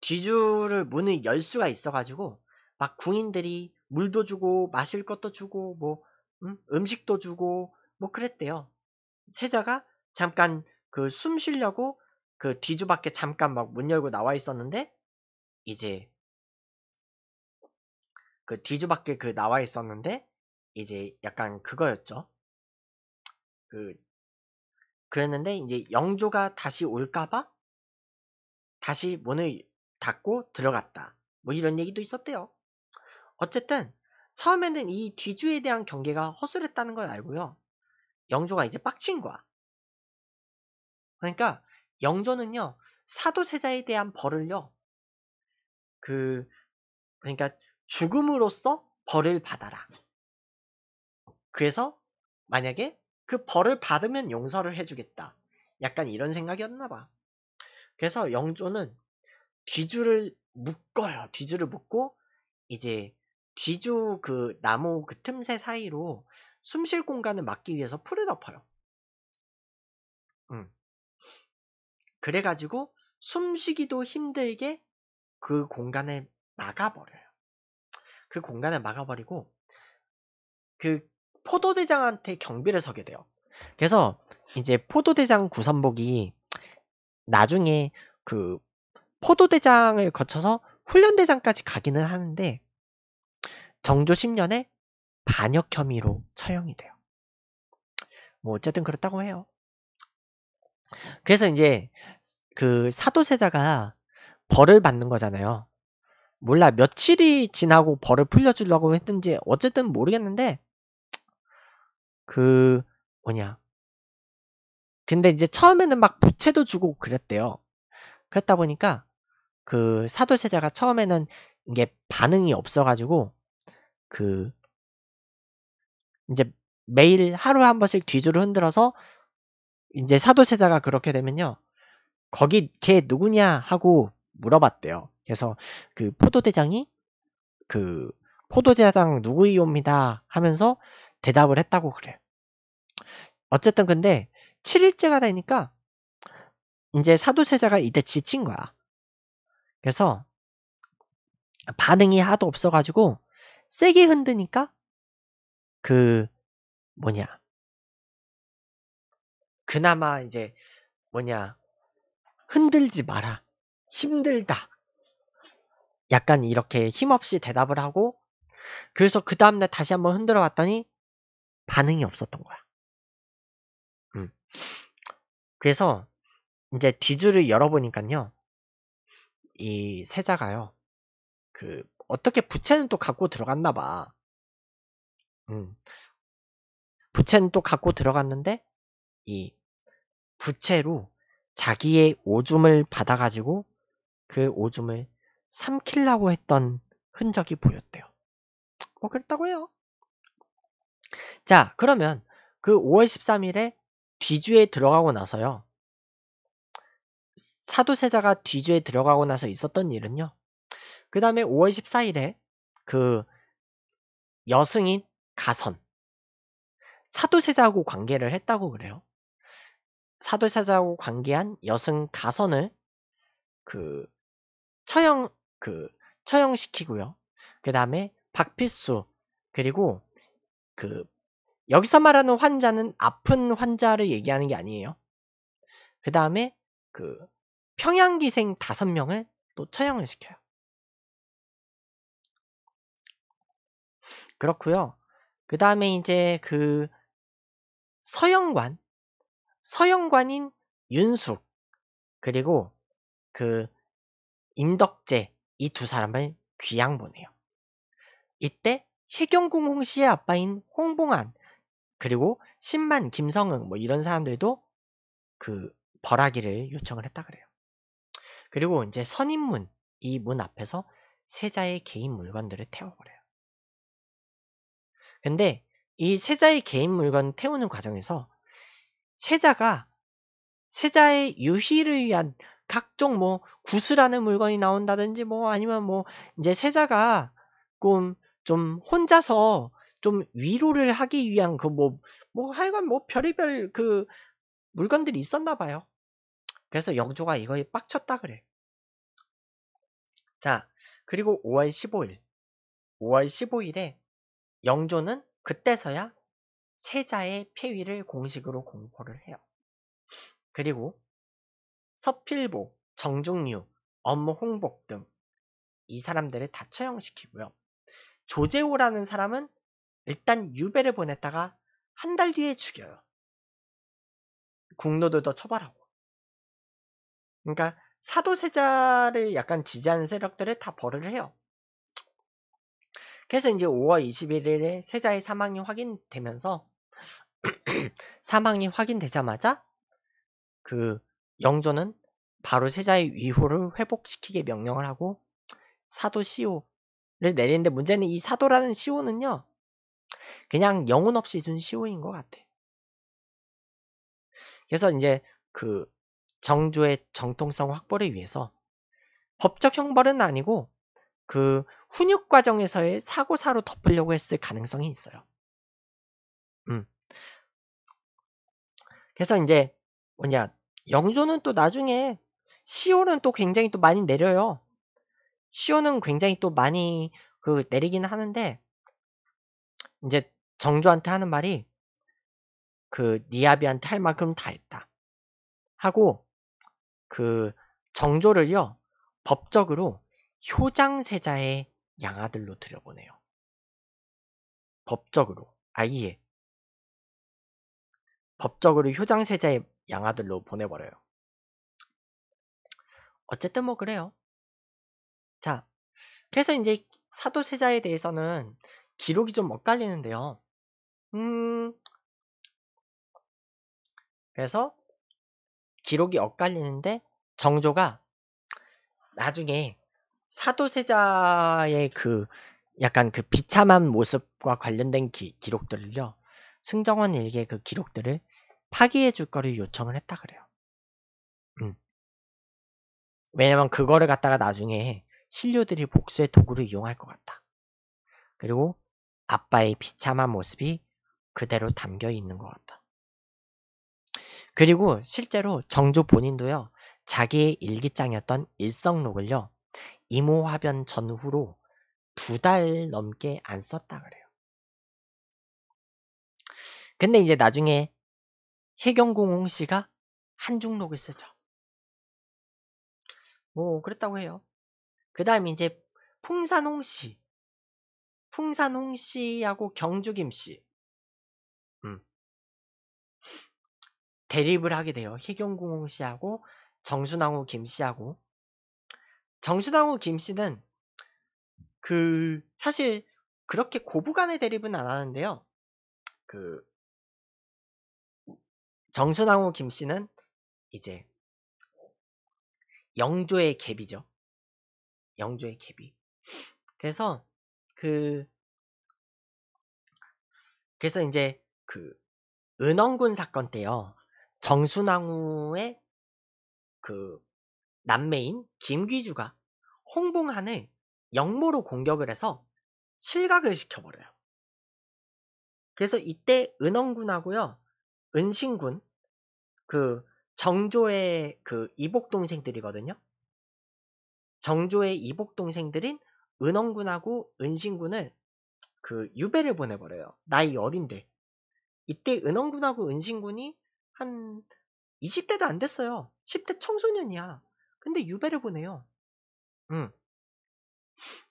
뒤주를 문을 열 수가 있어가지고 막 궁인들이 물도 주고 마실 것도 주고 뭐 음? 식도 주고 뭐 그랬대요. 세자가 잠깐 그 숨 쉬려고 그 뒤주 밖에 잠깐 막 문 열고 나와 있었는데 이제 그 뒤주 밖에 그 나와 있었는데 이제 약간 그거였죠. 그 그랬는데 이제 영조가 다시 올까봐 다시 문을 닫고 들어갔다. 뭐 이런 얘기도 있었대요. 어쨌든 처음에는 이 뒤주에 대한 경계가 허술했다는 걸 알고요. 영조가 이제 빡친 거야. 그러니까 영조는요 사도세자에 대한 벌을요 그 그러니까 죽음으로써 벌을 받아라. 그래서 만약에 그 벌을 받으면 용서를 해주겠다. 약간 이런 생각이었나 봐. 그래서 영조는 뒤주를 묶어요. 뒤주를 묶고 이제 뒤주 그 나무 그 틈새 사이로 숨쉴 공간을 막기 위해서 풀을 덮어요. 음. 그래가지고 숨쉬기도 힘들게 그 공간을 막아버려요. 그 공간을 막아버리고 그 포도대장한테 경비를 서게 돼요. 그래서 이제 포도대장 구선복이 나중에 그 포도대장을 거쳐서 훈련대장까지 가기는 하는데 정조 10년에 반역 혐의로 처형이 돼요. 뭐 어쨌든 그렇다고 해요. 그래서 이제 그 사도세자가 벌을 받는 거잖아요. 몰라 며칠이 지나고 벌을 풀려주려고 했든지 어쨌든 모르겠는데 그 뭐냐 근데 이제 처음에는 막 부채도 주고 그랬대요. 그랬다 보니까 그 사도세자가 처음에는 이게 반응이 없어가지고 그 이제 매일 하루에 한 번씩 뒤주를 흔들어서 이제 사도세자가 그렇게 되면요. 거기 걔 누구냐 하고 물어봤대요. 그래서 그 포도대장이 그 포도대장 누구이옵니다 하면서 대답을 했다고 그래요. 어쨌든 근데 7일째가 되니까 이제 사도세자가 이때 지친 거야. 그래서 반응이 하도 없어가지고 세게 흔드니까 그 뭐냐 그나마 이제 뭐냐 흔들지 마라 힘들다 약간 이렇게 힘없이 대답을 하고 그래서 그 다음날 다시 한번 흔들어 봤더니 반응이 없었던 거야 음. 그래서 이제 뒤줄을 열어보니까요 이 세자가요 그 어떻게 부채는 또 갖고 들어갔나 봐 음. 부채는 또 갖고 들어갔는데 이 부채로 자기의 오줌을 받아가지고 그 오줌을 삼킬라고 했던 흔적이 보였대요. 뭐 그랬다고 해요. 자 그러면 그 5월 13일에 뒤주에 들어가고 나서요. 사도세자가 뒤주에 들어가고 나서 있었던 일은요. 그 다음에 5월 14일에 그 여승인 가선. 사도세자하고 관계를 했다고 그래요. 사도세자하고 관계한 여승 가선을 그 처형 그 처형시키고요. 그 다음에 박필수 그리고 그 여기서 말하는 환자는 아픈 환자를 얘기하는 게 아니에요. 그 다음에 그 평양기생 다섯 명을 또 처형을 시켜요. 그렇고요. 그 다음에 이제 그 서영관, 서영관인 윤숙, 그리고 그 임덕재 이 두 사람을 귀양 보내요. 이때 혜경궁 홍씨의 아빠인 홍봉안, 그리고 신만 김성응 뭐 이런 사람들도 그 벌하기를 요청을 했다 그래요. 그리고 이제 선인문 이 문 앞에서 세자의 개인 물건들을 태워버려요. 근데 이 세자의 개인 물건 태우는 과정에서 세자가 세자의 유희를 위한 각종 뭐 구슬하는 물건이 나온다든지 뭐 아니면 뭐 이제 세자가 좀, 좀 혼자서 좀 위로를 하기 위한 그 뭐뭐 뭐 하여간 뭐 별의별 그 물건들이 있었나 봐요. 그래서 영조가 이걸 빡쳤다 그래. 자, 그리고 5월 15일. 5월 15일에 영조는 그때서야 세자의 폐위를 공식으로 공포를 해요. 그리고 서필보, 정중유, 엄홍복 등 이 사람들을 다 처형시키고요. 조재호라는 사람은 일단 유배를 보냈다가 한 달 뒤에 죽여요. 국노들도 처벌하고. 그러니까 사도세자를 약간 지지하는 세력들을 다 벌을 해요. 그래서 이제 5월 21일에 세자의 사망이 확인되면서 사망이 확인되자마자 그 영조는 바로 세자의 위호를 회복시키게 명령을 하고 사도 시호를 내리는데 문제는 이 사도라는 시호는요 그냥 영혼 없이 준 시호인 것 같아. 그래서 이제 그 정조의 정통성 확보를 위해서 법적 형벌은 아니고 그 훈육 과정에서의 사고사로 덮으려고 했을 가능성이 있어요. 음. 그래서 이제 뭐냐 영조는 또 나중에 시효는 또 굉장히 또 많이 내려요. 시효는 굉장히 또 많이 그내리긴 하는데 이제 정조한테 하는 말이 그 니아비한테 할 만큼 다 했다 하고 그 정조를요 법적으로 효장세자의 양아들로 들여보내요. 법적으로 아예 법적으로 효장세자의 양아들로 보내버려요. 어쨌든 뭐 그래요. 자, 그래서 이제 사도세자에 대해서는 기록이 좀 엇갈리는데요. 음, 그래서 기록이 엇갈리는데 정조가 나중에 사도세자의 그 약간 그 비참한 모습과 관련된 기, 기록들을요. 승정원 일기그 기록들을 파기해 줄 거를 요청을 했다 그래요. 음. 왜냐면 그거를 갖다가 나중에 신료들이 복수의 도구로 이용할 것 같다. 그리고 아빠의 비참한 모습이 그대로 담겨 있는 것 같다. 그리고 실제로 정조 본인도요. 자기의 일기장이었던 일성록을요. 이모화변 전후로 두 달 넘게 안 썼다 그래요. 근데 이제 나중에 혜경공홍 씨가 한중록을 쓰죠. 뭐 그랬다고 해요. 그 다음에 이제 풍산홍 씨, 풍산홍 씨하고 경주김 씨, 음. 대립을 하게 돼요. 혜경공홍 씨하고 정순왕후 김 씨하고 정수당 후김 씨는 그 사실 그렇게 고부간의 대립은 안 하는데요. 그정수당후김 씨는 이제 영조의 갭이죠. 영조의 갭이. 그래서 그 그래서 이제 그 은원군 사건 때요. 정순왕후의 그 남매인 김귀주가 홍봉한을 영모로 공격을 해서 실각을 시켜버려요. 그래서 이때 은원군하고요, 은신군, 그 정조의 그 이복 동생들이거든요. 정조의 이복 동생들인 은원군하고 은신군을 그 유배를 보내버려요. 나이 어린데. 이때 은원군하고 은신군이 한 20대도 안 됐어요. 10대 청소년이야. 근데 유배를 보내요. 음.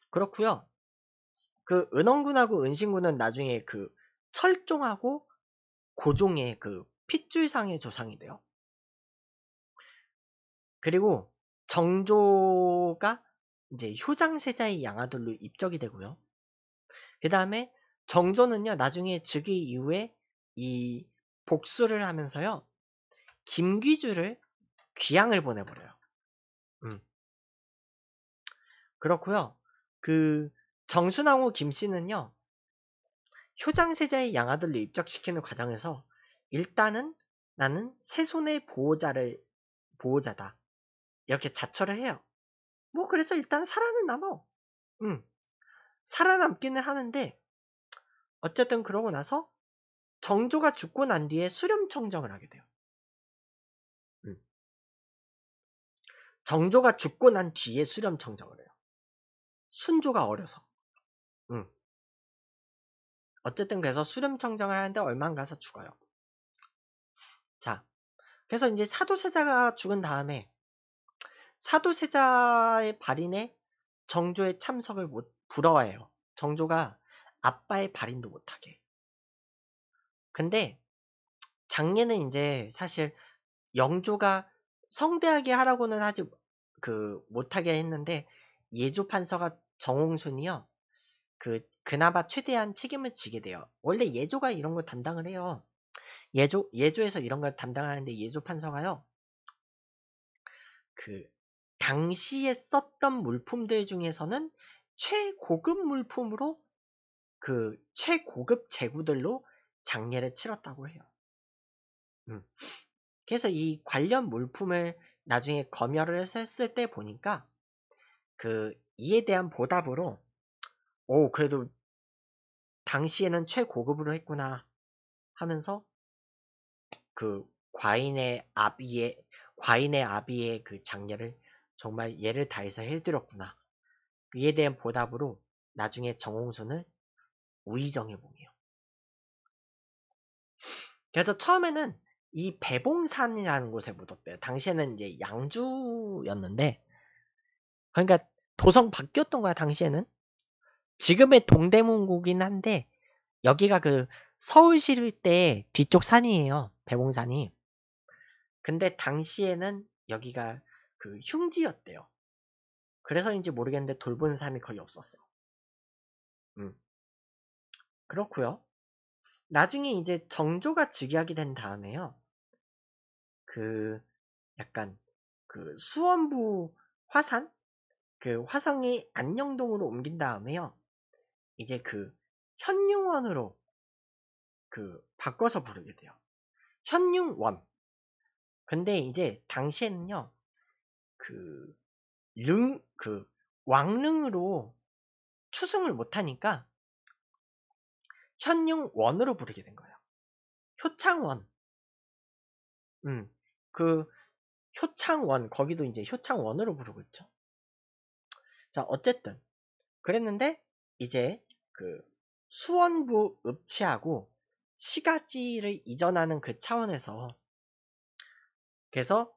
그렇고요. 그 은원군하고 은신군은 나중에 그 철종하고 고종의 그 핏줄상의 조상이 돼요. 그리고 정조가 이제 효장세자의 양아들로 입적이 되고요. 그 다음에 정조는요, 나중에 즉위 이후에 이 복수를 하면서요, 김귀주를 귀양을 보내버려요. 음. 그렇고요. 그 정순왕후 김씨는요. 효장세자의 양아들로 입적시키는 과정에서 일단은 나는 세손의 보호자를 보호자다. 이렇게 자처를 해요. 뭐 그래서 일단 살아는 남어. 음. 살아남기는 하는데 어쨌든 그러고 나서 정조가 죽고 난 뒤에 수렴청정을 하게 돼요. 정조가 죽고 난 뒤에 수렴 청정을 해요. 순조가 어려서. 응. 어쨌든 그래서 수렴 청정을 하는데 얼마 안 가서 죽어요. 자, 그래서 이제 사도세자가 죽은 다음에 사도세자의 발인에 정조의 참석을 못 부러워해요. 정조가 아빠의 발인도 못하게. 근데 장례는 이제 사실 영조가 성대하게 하라고는 하지 그 못하게 했는데 예조 판서가 정홍순이요. 그 그나마 최대한 책임을 지게 돼요. 원래 예조가 이런 걸 담당을 해요. 예조 예조에서 이런 걸 담당하는데 예조 판서가요. 그 당시에 썼던 물품들 중에서는 최고급 물품으로 그 최고급 재구들로 장례를 치렀다고 해요. 음. 그래서 이 관련 물품을 나중에 검열을 했을 때 보니까 그 이에 대한 보답으로 오 그래도 당시에는 최고급으로 했구나 하면서 그 과인의 아비의 과인의 아비의 그 장례를 정말 예를 다해서 해드렸구나 이에 대한 보답으로 나중에 정홍순을 우의정해 봉해요. 그래서 처음에는 이 배봉산이라는 곳에 묻었대요. 당시에는 이제 양주였는데, 그러니까 도성 바뀌었던 거야, 당시에는. 지금의 동대문구긴 한데, 여기가 그 서울시를 때 뒤쪽 산이에요. 배봉산이. 근데 당시에는 여기가 그 흉지였대요. 그래서인지 모르겠는데 돌보는 사람이 거의 없었어. 요 음. 그렇고요 나중에 이제 정조가 즉위하게 된 다음에요. 그 약간 그 수원부 화산 그 화성이 안녕동으로 옮긴 다음에요. 이제 그 현융원으로 그 바꿔서 부르게 돼요. 현융원. 근데 이제 당시에는요. 그 릉, 그 왕릉으로 추승을 못하니까 현융원으로 부르게 된 거예요. 효창원. 음. 그 효창원 거기도 이제 효창원으로 부르고 있죠. 자 어쨌든 그랬는데 이제 그 수원부 읍치하고 시가지를 이전하는 그 차원에서 그래서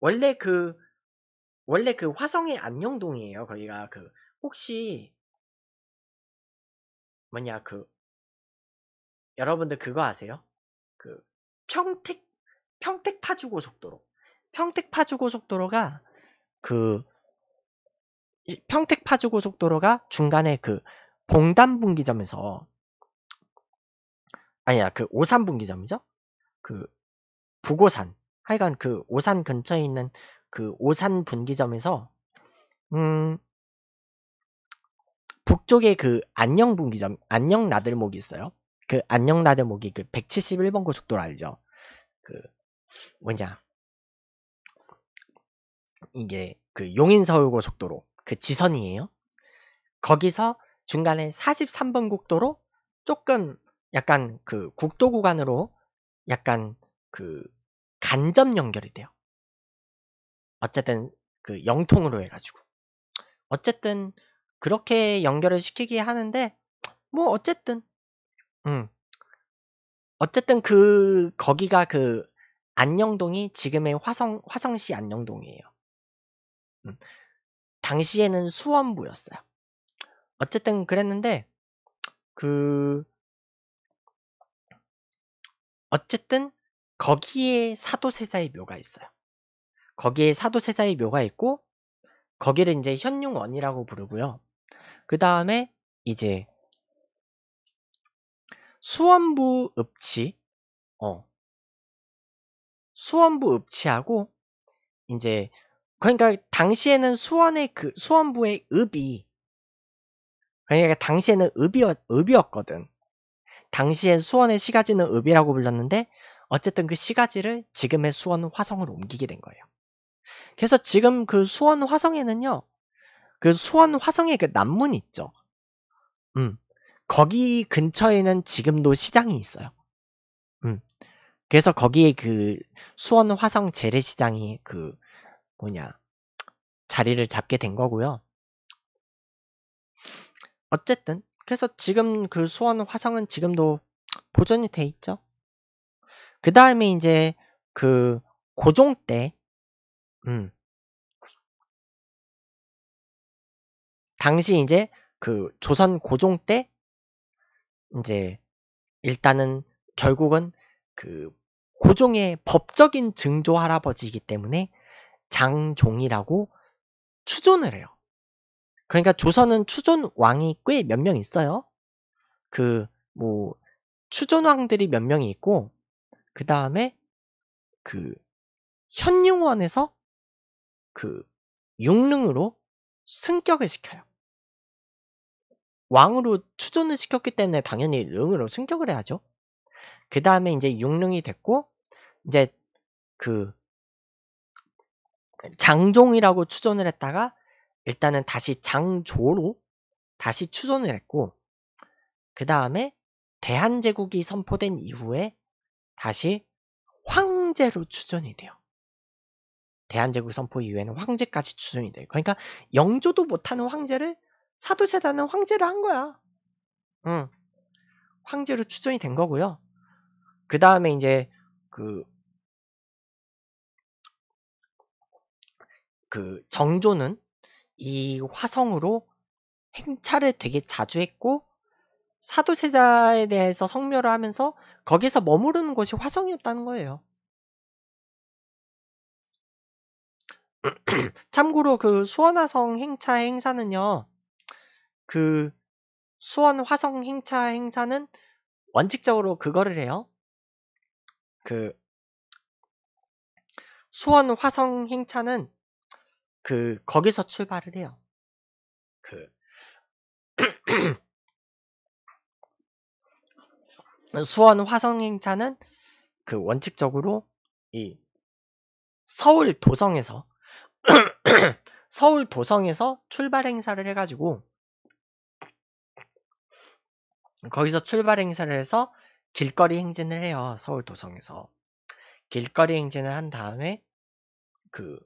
원래 그 원래 그 화성의 안녕동이에요. 거기가 그 혹시 뭐냐 그 여러분들 그거 아세요? 그 평택 평택 파주 고속도로. 평택 파주 고속도로가 그 평택 파주 고속도로가 중간에 그 봉담 분기점에서 아니야 그 오산 분기점이죠. 그 북오산 하여간 그 오산 근처에 있는 그 오산 분기점에서 음 북쪽에 그 안녕 분기점 안녕 나들목이 있어요. 그 안녕 나들목이 그 171번 고속도로 알죠? 그 뭐냐 이게 그 용인서울고속도로 그 지선이에요. 거기서 중간에 43번 국도로 조금 약간 그 국도 구간으로 약간 그 간접 연결이 돼요. 어쨌든 그 영통으로 해가지고 어쨌든 그렇게 연결을 시키게 하는데 뭐 어쨌든 음 어쨌든 그 거기가 그 안녕동이 지금의 화성, 화성시 안녕동이에요. 음. 당시에는 수원부였어요. 어쨌든 그랬는데, 그, 어쨌든 거기에 사도세자의 묘가 있어요. 거기에 사도세자의 묘가 있고, 거기를 이제 현륭원이라고 부르고요. 그 다음에 이제 수원부 읍치, 어, 수원부 읍치하고 이제 그러니까 당시에는 수원의 그 수원부의 읍이 그러니까 당시에는 읍이었, 읍이었거든. 당시에 수원의 시가지는 읍이라고 불렀는데 어쨌든 그 시가지를 지금의 수원 화성으로 옮기게 된 거예요. 그래서 지금 그 수원 화성에는요. 그 수원 화성의 그 남문 있죠. 음. 거기 근처에는 지금도 시장이 있어요. 그래서 거기에 그 수원 화성 재래시장이 그 뭐냐 자리를 잡게 된 거고요. 어쨌든 그래서 지금 그 수원 화성은 지금도 보존이 돼 있죠. 그 다음에 이제 그 고종 때, 음, 당시 이제 그 조선 고종 때 이제 일단은 결국은 그 고종의 법적인 증조 할아버지이기 때문에 장종이라고 추존을 해요. 그러니까 조선은 추존 왕이 꽤 몇 명 있어요. 그 뭐 추존 왕들이 몇 명이 있고 그 다음에 그 현융원에서 그 육릉으로 승격을 시켜요. 왕으로 추존을 시켰기 때문에 당연히 릉으로 승격을 해야죠. 그 다음에 이제 육릉이 됐고 이제 그 장종이라고 추존을 했다가 일단은 다시 장조로 다시 추존을 했고 그 다음에 대한제국이 선포된 이후에 다시 황제로 추존이 돼요. 대한제국 선포 이후에는 황제까지 추존이 돼요. 그러니까 영조도 못하는 황제를 사도세다는 황제를 한 거야. 응. 황제로 추존이 된 거고요. 그 다음에 이제 그, 그 정조는 이 화성으로 행차를 되게 자주 했고 사도세자에 대해서 성묘를 하면서 거기서 머무르는 곳이 화성이었다는 거예요. 참고로 그 수원화성 행차 행사는요, 그 수원 화성 행차 행사는 원칙적으로 그거를 해요. 그 수원 화성 행차는 그 거기서 출발을 해요. 그 수원 화성 행차는 그 원칙적으로 이 서울 도성에서 서울 도성에서 출발 행사를 해가지고 거기서 출발 행사를 해서 길거리 행진을 해요. 서울 도성에서. 길거리 행진을 한 다음에 그,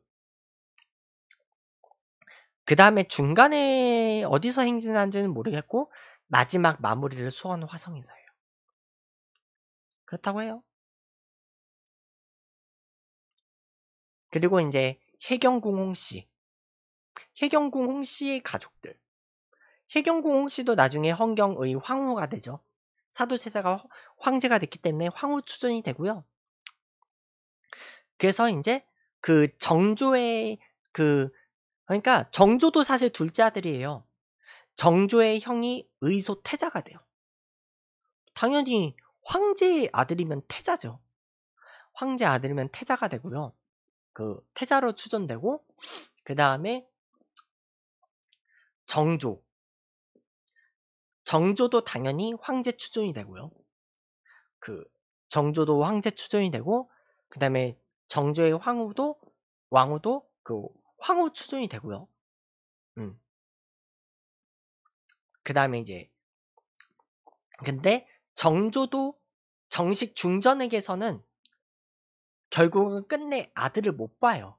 그 다음에 중간에 어디서 행진한지는 모르겠고, 마지막 마무리를 수원 화성에서 해요. 그렇다고 해요. 그리고 이제 혜경궁 홍씨. 혜경궁 홍씨의 가족들. 혜경궁 홍씨도 나중에 헌경의 황후가 되죠. 사도세자가 황제가 됐기 때문에 황후 추존이 되고요. 그래서 이제 그 정조의 그 그러니까 정조도 사실 둘째 아들이에요. 정조의 형이 의소 태자가 돼요. 당연히 황제의 아들이면 태자죠. 황제 아들이면 태자가 되고요. 그 태자로 추존되고 그 다음에 정조 정조도 당연히 황제 추종이 되고요. 그 정조도 황제 추종이 되고 그 다음에 정조의 황후도 왕후도 그 황후 추종이 되고요. 음. 그 다음에 이제 근데 정조도 정식 중전에게서는 결국은 끝내 아들을 못 봐요.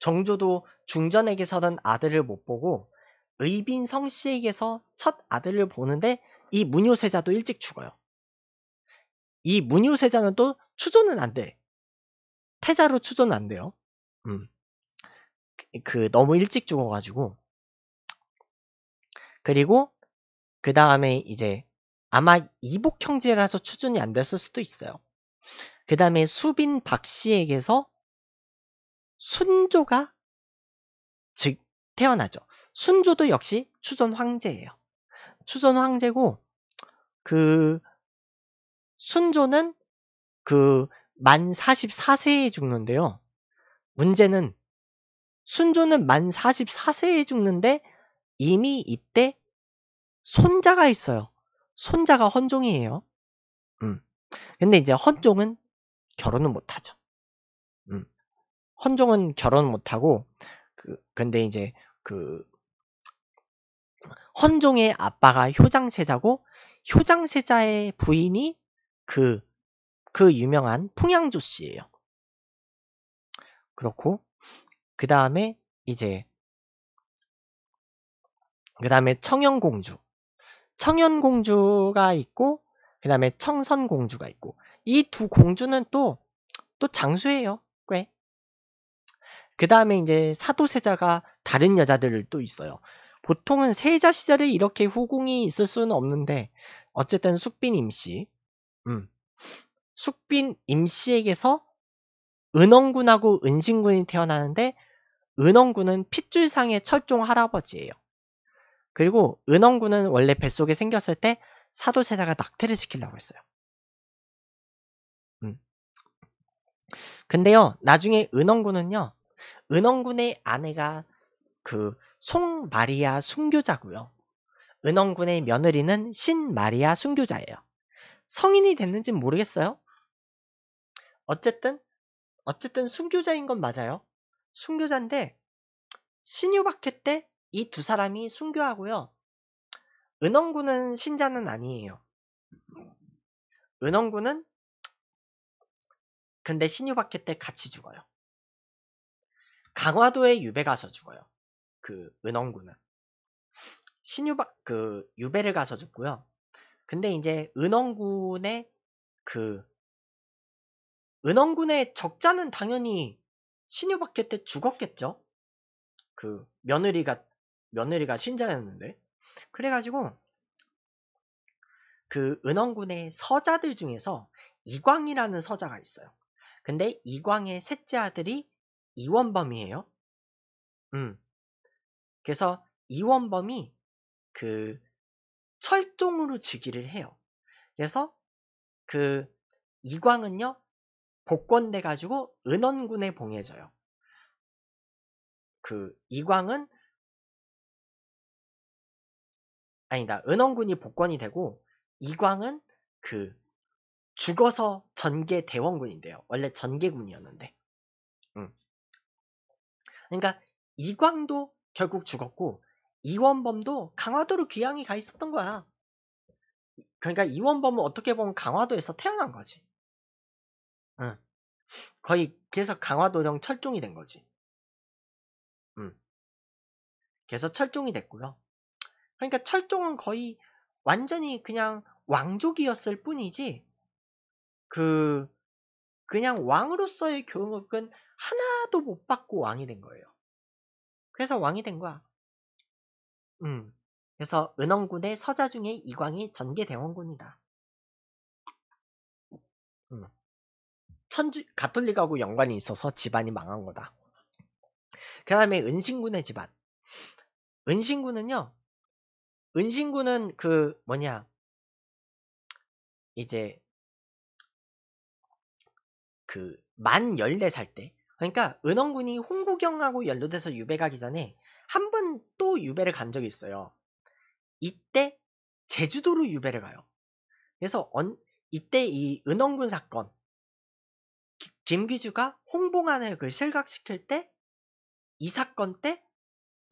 정조도 중전에게서는 아들을 못 보고 의빈 성씨에게서 첫 아들을 보는데 이 문효세자도 일찍 죽어요. 이 문효세자는 또추존은안 돼. 태자로 추존는안 돼요. 음. 그 너무 일찍 죽어가지고 그리고 그 다음에 이제 아마 이복 형제라서 추존이안 됐을 수도 있어요. 그 다음에 수빈 박씨에게서 순조가 즉 태어나죠. 순조도 역시 추존 황제예요. 추존 황제고 그 순조는 그 만 44세에 죽는데요. 문제는 순조는 만 44세에 죽는데 이미 이때 손자가 있어요. 손자가 헌종이에요. 음. 근데 이제 헌종은 결혼은 못하죠. 음. 헌종은 결혼 못하고 그 근데 이제 그 헌종의 아빠가 효장세자고 효장세자의 부인이 그, 그 유명한 풍양조 씨예요. 그렇고 그 다음에 이제 그 다음에 청연공주 청연공주가 있고 그 다음에 청선공주가 있고 이 두 공주는 또 또 장수예요 꽤. 그 다음에 이제 사도세자가 다른 여자들을 또 있어요. 보통은 세자 시절에 이렇게 후궁이 있을 수는 없는데 어쨌든 숙빈 임씨 음. 숙빈 임씨에게서 은원군하고 은신군이 태어나는데 은원군은 핏줄상의 철종 할아버지예요. 그리고 은원군은 원래 뱃속에 생겼을 때 사도세자가 낙태를 시키려고 했어요. 음. 근데요, 나중에 은원군은요, 은원군의 아내가 그 송마리아 순교자고요. 은원군의 며느리는 신마리아 순교자예요. 성인이 됐는진 모르겠어요. 어쨌든 어쨌든 순교자인 건 맞아요. 순교자인데 신유박해 때 이 두 사람이 순교하고요. 은원군은 신자는 아니에요. 은원군은 근데 신유박해 때 같이 죽어요. 강화도에 유배 가서 죽어요. 그 은원군은 신유바 그 유배를 가서 죽고요. 근데 이제 은원군의 그 은원군의 적자는 당연히 신유박해 때 죽었겠죠. 그 며느리가 며느리가 신자였는데 그래가지고 그 은원군의 서자들 중에서 이광이라는 서자가 있어요. 근데 이광의 셋째 아들이 이원범이에요. 음. 그래서 이원범이 그 철종으로 즉위를 해요. 그래서 그 이광은요 복권돼 가지고 은원군에 봉해져요. 그 이광은 아니다 은원군이 복권이 되고 이광은 그 죽어서 전개 대원군인데요. 원래 전개군이었는데 음. 그러니까 이광도 결국 죽었고 이원범도 강화도로 귀향이 가 있었던 거야. 그러니까 이원범은 어떻게 보면 강화도에서 태어난 거지. 응. 거의 그래서 강화도령 철종이 된 거지. 응. 그래서 철종이 됐고요. 그러니까 철종은 거의 완전히 그냥 왕족이었을 뿐이지 그 그냥 왕으로서의 교육은 하나도 못 받고 왕이 된 거예요. 그래서 왕이 된 거야. 음. 그래서 은원군의 서자 중에 이광이 전개대원군이다 음. 천주 가톨릭하고 연관이 있어서 집안이 망한 거다. 그 다음에 은신군의 집안. 은신군은요. 은신군은 그 뭐냐 이제 그 만 14살 때 그러니까 은원군이 홍구경하고 연루돼서 유배가기 전에 한 번 또 유배를 간 적이 있어요. 이때 제주도로 유배를 가요. 그래서 언, 이때 이 은원군 사건 기, 김기주가 홍봉안을 그 실각시킬 때 이 사건 때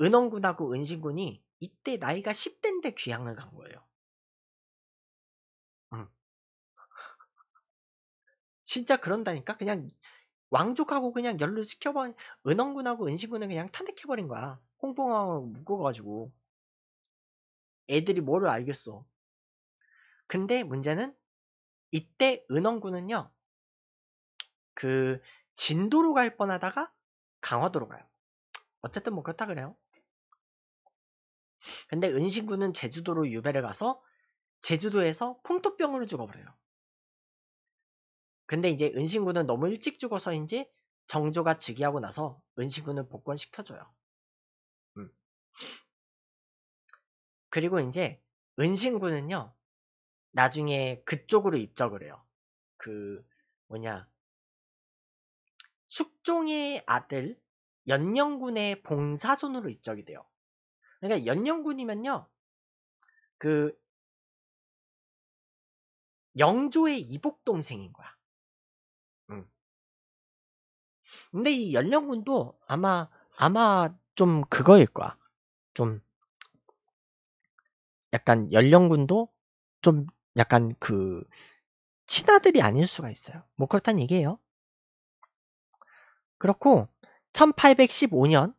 은원군하고 은신군이 이때 나이가 10대인데 귀향을 간 거예요. 음. 진짜 그런다니까 그냥 왕족하고 그냥 연루 시켜버린 은원군하고 은시군은 그냥 탄핵해버린 거야 홍봉하고 묶어가지고 애들이 뭐를 알겠어 근데 문제는 이때 은원군은요 그 진도로 갈 뻔하다가 강화도로 가요 어쨌든 뭐 그렇다 그래요 근데 은신군은 제주도로 유배를 가서 제주도에서 풍토병으로 죽어버려요 근데 이제 은신군은 너무 일찍 죽어서인지 정조가 즉위하고 나서 은신군을 복권시켜줘요. 음. 그리고 이제 은신군은요, 나중에 그쪽으로 입적을 해요. 그, 뭐냐, 숙종의 아들 연령군의 봉사손으로 입적이 돼요. 그러니까 연령군이면요 그, 영조의 이복 동생인 거야. 근데 이 연령군도 아마 아마 좀 그거일 거야. 좀 약간 연령군도 좀 약간 그 친아들이 아닐 수가 있어요. 뭐 그렇단 얘기예요. 그렇고 1815년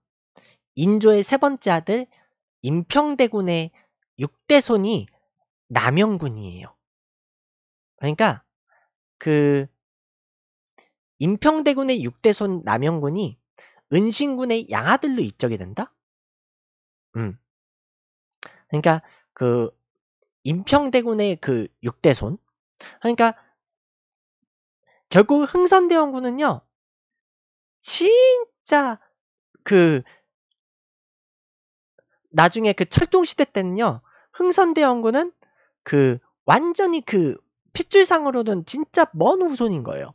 인조의 세 번째 아들 임평대군의 6대손이 남영군이에요. 그러니까 그 임평대군의 6대손 남영군이 은신군의 양아들로 입적이 된다? 음. 그러니까 그 임평대군의 그 6대손 그러니까 결국 흥선대원군은요 진짜 그 나중에 그 철종시대 때는요 흥선대원군은 그 완전히 그 핏줄상으로는 진짜 먼 후손인 거예요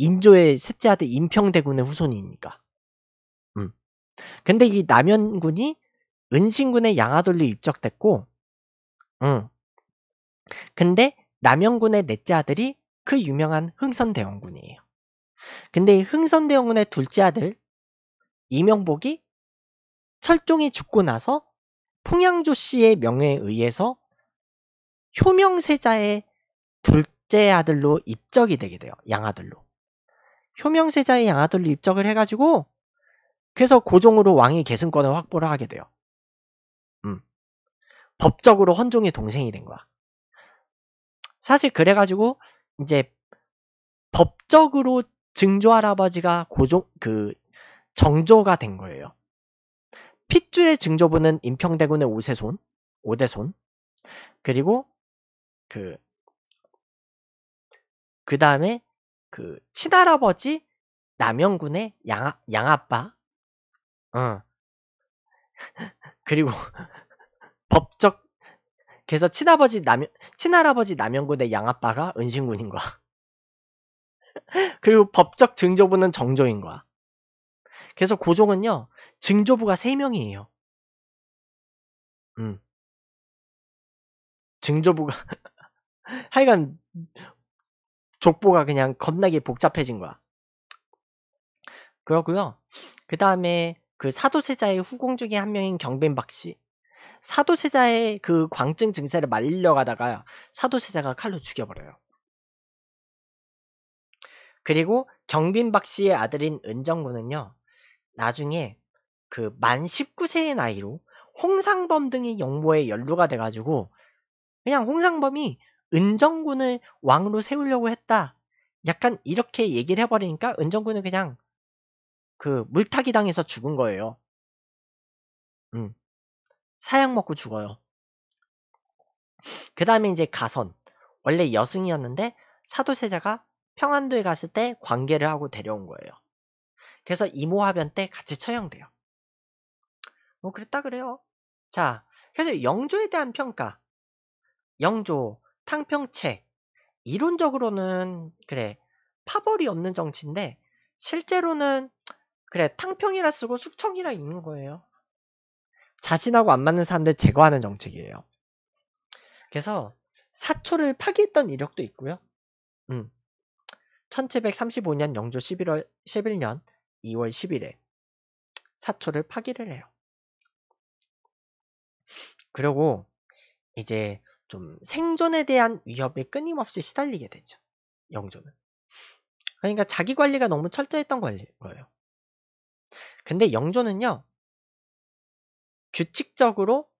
인조의 셋째 아들 임평대군의 후손이니까. 음. 근데 이 남현군이 은신군의 양아돌로 입적됐고, 음. 근데 남현군의 넷째 아들이 그 유명한 흥선대원군이에요. 근데 이 흥선대원군의 둘째 아들 이명복이 철종이 죽고 나서 풍양조 씨의 명예에 의해서 효명세자의 둘째 아들로 입적이 되게 돼요. 양아들로. 효명세자의 양아들로 입적을 해가지고 그래서 고종으로 왕위 계승권을 확보를 하게 돼요. 음. 법적으로 헌종의 동생이 된 거야. 사실 그래가지고 이제 법적으로 증조 할아버지가 고종 그 정조가 된 거예요. 핏줄의 증조부는 임평대군의 오세손, 오대손, 그리고 그, 그 다음에 그 친할아버지 남영군의 양 양아빠. 어. 그리고 법적 그래서 친아버지 남 친할아버지 남영군의 양아빠가 은신군인 거야. 그리고 법적 증조부는 정조인 거야. 그래서 고종은요 증조부가 3명이에요. 음. 증조부가 하여간 족보가 그냥 겁나게 복잡해진 거야. 그러고요. 그 다음에 그 사도세자의 후궁 중에 한 명인 경빈박 씨. 사도세자의 그 광증 증세를 말리려 가다가 사도세자가 칼로 죽여버려요. 그리고 경빈박 씨의 아들인 은정군은요. 나중에 그 만 19세의 나이로 홍상범 등의 영모의 연루가 돼가지고 그냥 홍상범이 은정군을 왕으로 세우려고 했다. 약간 이렇게 얘기를 해버리니까 은정군은 그냥 그 물타기 당해서 죽은 거예요. 음. 사약 먹고 죽어요. 그 다음에 이제 가선. 원래 여승이었는데 사도세자가 평안도에 갔을 때 관계를 하고 데려온 거예요. 그래서 이모화변 때 같이 처형돼요. 뭐 그랬다 그래요. 자, 그래서 영조에 대한 평가. 영조, 탕평책 이론적으로는 그래 파벌이 없는 정치인데 실제로는 그래 탕평이라 쓰고 숙청이라 읽는 거예요. 자신하고 안 맞는 사람들 제거하는 정책이에요. 그래서 사초를 파기했던 이력도 있고요. 음. 1735년 영조 11월 11년 2월 10일에 사초를 파기를 해요. 그리고 이제 좀 생존에 대한 위협에 끊임없이 시달리게 되죠. 영조는. 그러니까 자기 관리가 너무 철저했던 거예요. 근데 영조는요, 규칙적으로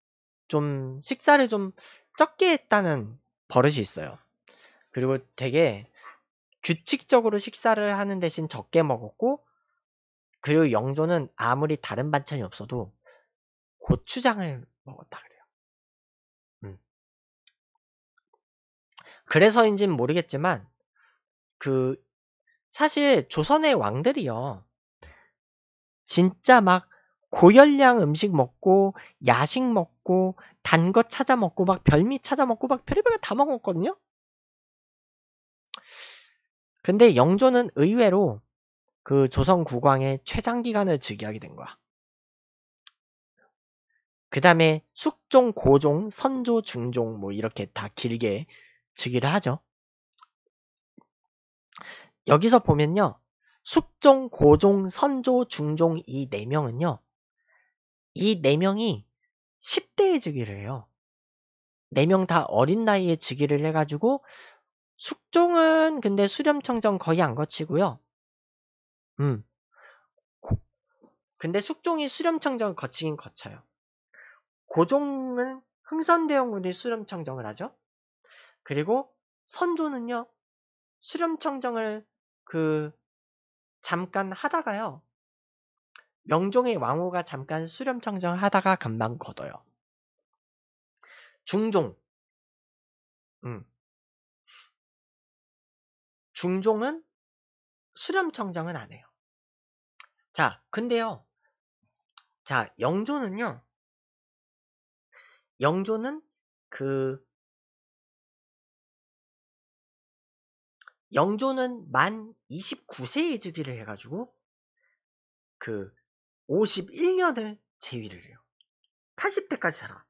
좀 식사를 좀 적게 했다는 버릇이 있어요. 그리고 되게 규칙적으로 식사를 하는 대신 적게 먹었고, 그리고 영조는 아무리 다른 반찬이 없어도 고추장을 먹었다. 그래서인지는 모르겠지만 그 사실 조선의 왕들이요 진짜 막 고열량 음식 먹고 야식 먹고 단 것 찾아 먹고 막 별미 찾아 먹고 막 별의별 다 먹었거든요. 근데 영조는 의외로 그 조선 국왕의 최장 기간을 즉위하게 된 거야. 그 다음에 숙종, 고종, 선조, 중종 뭐 이렇게 다 길게 즉위를 하죠. 여기서 보면요. 숙종, 고종, 선조, 중종 이 네 명은요. 이 네 명이 10대에 즉위를 해요. 네 명 다 어린 나이에 즉위를 해가지고 숙종은 근데 수렴청정 거의 안 거치고요. 음. 근데 숙종이 수렴청정 거치긴 거쳐요. 고종은 흥선대원군이 수렴청정을 하죠. 그리고 선조는요, 수렴청정을 그 잠깐 하다가요, 명종의 왕후가 잠깐 수렴청정을 하다가 금방 걷어요. 중종. 음. 중종은 수렴청정은 안 해요. 자, 근데요. 자, 영조는요. 영조는 그 영조는 만 29세에 즉위를 해가지고 그 51년을 재위를 해요. 80대까지 살아.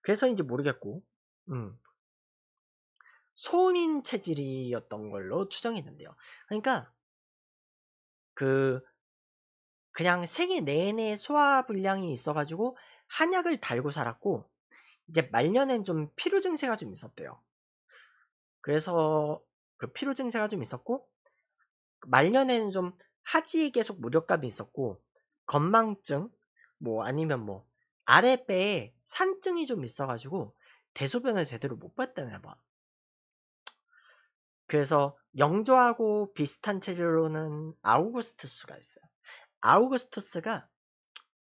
그래서 이제 모르겠고, 음. 소민 체질이었던 걸로 추정했는데요. 그러니까 그 그냥 생애 내내 소화 불량이 있어가지고 한약을 달고 살았고 이제 말년엔 좀 피로 증세가 좀 있었대요. 그래서 그 피로 증세가 좀 있었고 말년에는 좀 하지에 계속 무력감이 있었고 건망증 뭐 아니면 뭐 아랫배에 산증이 좀 있어가지고 대소변을 제대로 못 봤다나 봐. 그래서 영조하고 비슷한 체질로는 아우구스투스가 있어요. 아우구스투스가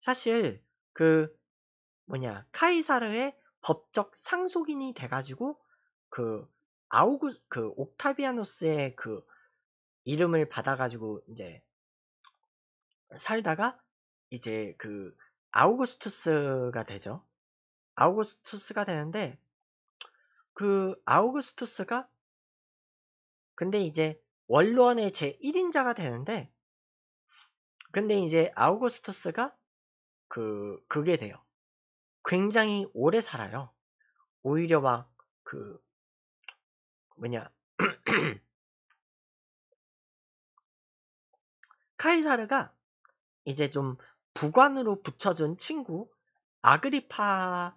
사실 그 뭐냐 카이사르의 법적 상속인이 돼가지고 그 아우구 그 옥타비아누스의 그 이름을 받아가지고 이제 살다가 이제 그 아우구스투스가 되죠. 아우구스투스가 되는데 그 아우구스투스가 근데 이제 원로원의제 1인자가 되는데 근데 이제 아우구스투스가 그 그게 돼요. 굉장히 오래 살아요. 오히려 막그 뭐냐 카이사르가 이제 좀 부관으로 붙여준 친구 아그리파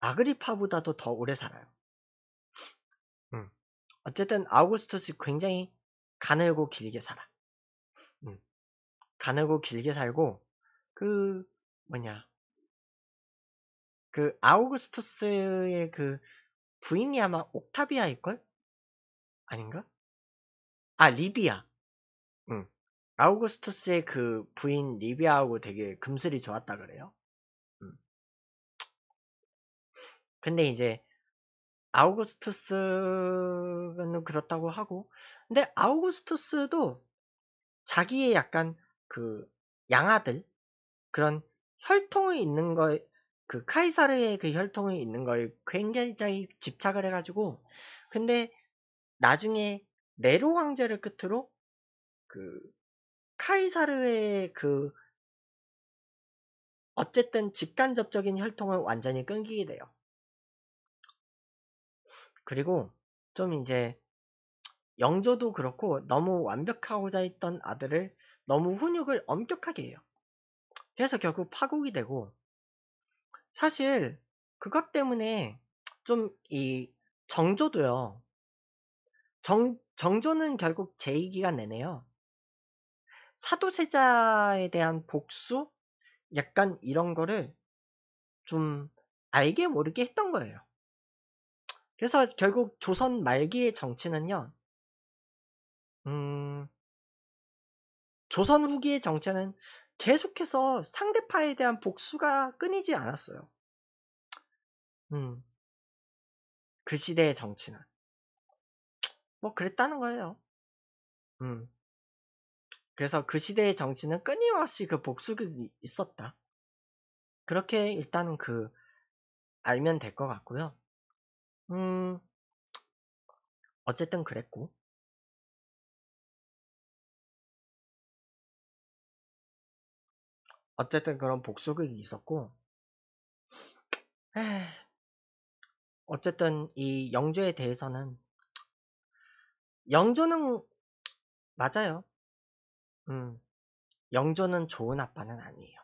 아그리파보다도 더 오래 살아요. 음. 어쨌든 아우구스투스 굉장히 가늘고 길게 살아. 음. 가늘고 길게 살고 그 뭐냐 그 아우구스투스의 그 부인이 아마 옥타비아일걸? 아닌가? 아, 리비아. 응. 아우구스투스의 그 부인 리비아하고 되게 금슬이 좋았다 그래요. 음. 근데 이제 아우구스투스는 그렇다고 하고 근데 아우구스투스도 자기의 약간 그 양아들 그런 혈통이 있는 거에 그 카이사르의 그 혈통이 있는 거에 굉장히 집착을 해가지고 근데 나중에 네로 황제를 끝으로 그 카이사르의 그 어쨌든 직간접적인 혈통을 완전히 끊기게 돼요. 그리고 좀 이제 영조도 그렇고 너무 완벽하고자 했던 아들을 너무 훈육을 엄격하게 해요. 그래서 결국 파국이 되고 사실 그것 때문에 좀 이 정조도요. 정, 정조는 결국 제2기가내네요 사도세자에 대한 복수? 약간 이런 거를 좀 알게 모르게 했던 거예요. 그래서 결국 조선 말기의 정치는요, 음, 조선 후기의 정치는 계속해서 상대파에 대한 복수가 끊이지 않았어요. 음, 그 시대의 정치는. 뭐 그랬다는 거예요. 음. 그래서 그 시대의 정치는 끊임없이 그 복수극이 있었다. 그렇게 일단은 그 알면 될 것 같고요. 음. 어쨌든 그랬고. 어쨌든 그런 복수극이 있었고 에이, 어쨌든 이 영조에 대해서는 영조는 맞아요. 음, 영조는 좋은 아빠는 아니에요.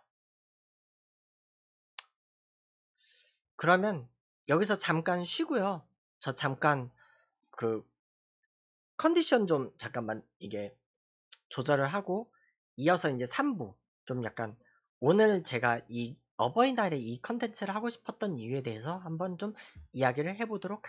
그러면 여기서 잠깐 쉬고요. 저 잠깐 그 컨디션 좀 잠깐만 이게 조절을 하고 이어서 이제 3부 좀 약간 오늘 제가 이 어버이날에 이 컨텐츠를 하고 싶었던 이유에 대해서 한번 좀 이야기를 해보도록 하겠습니다.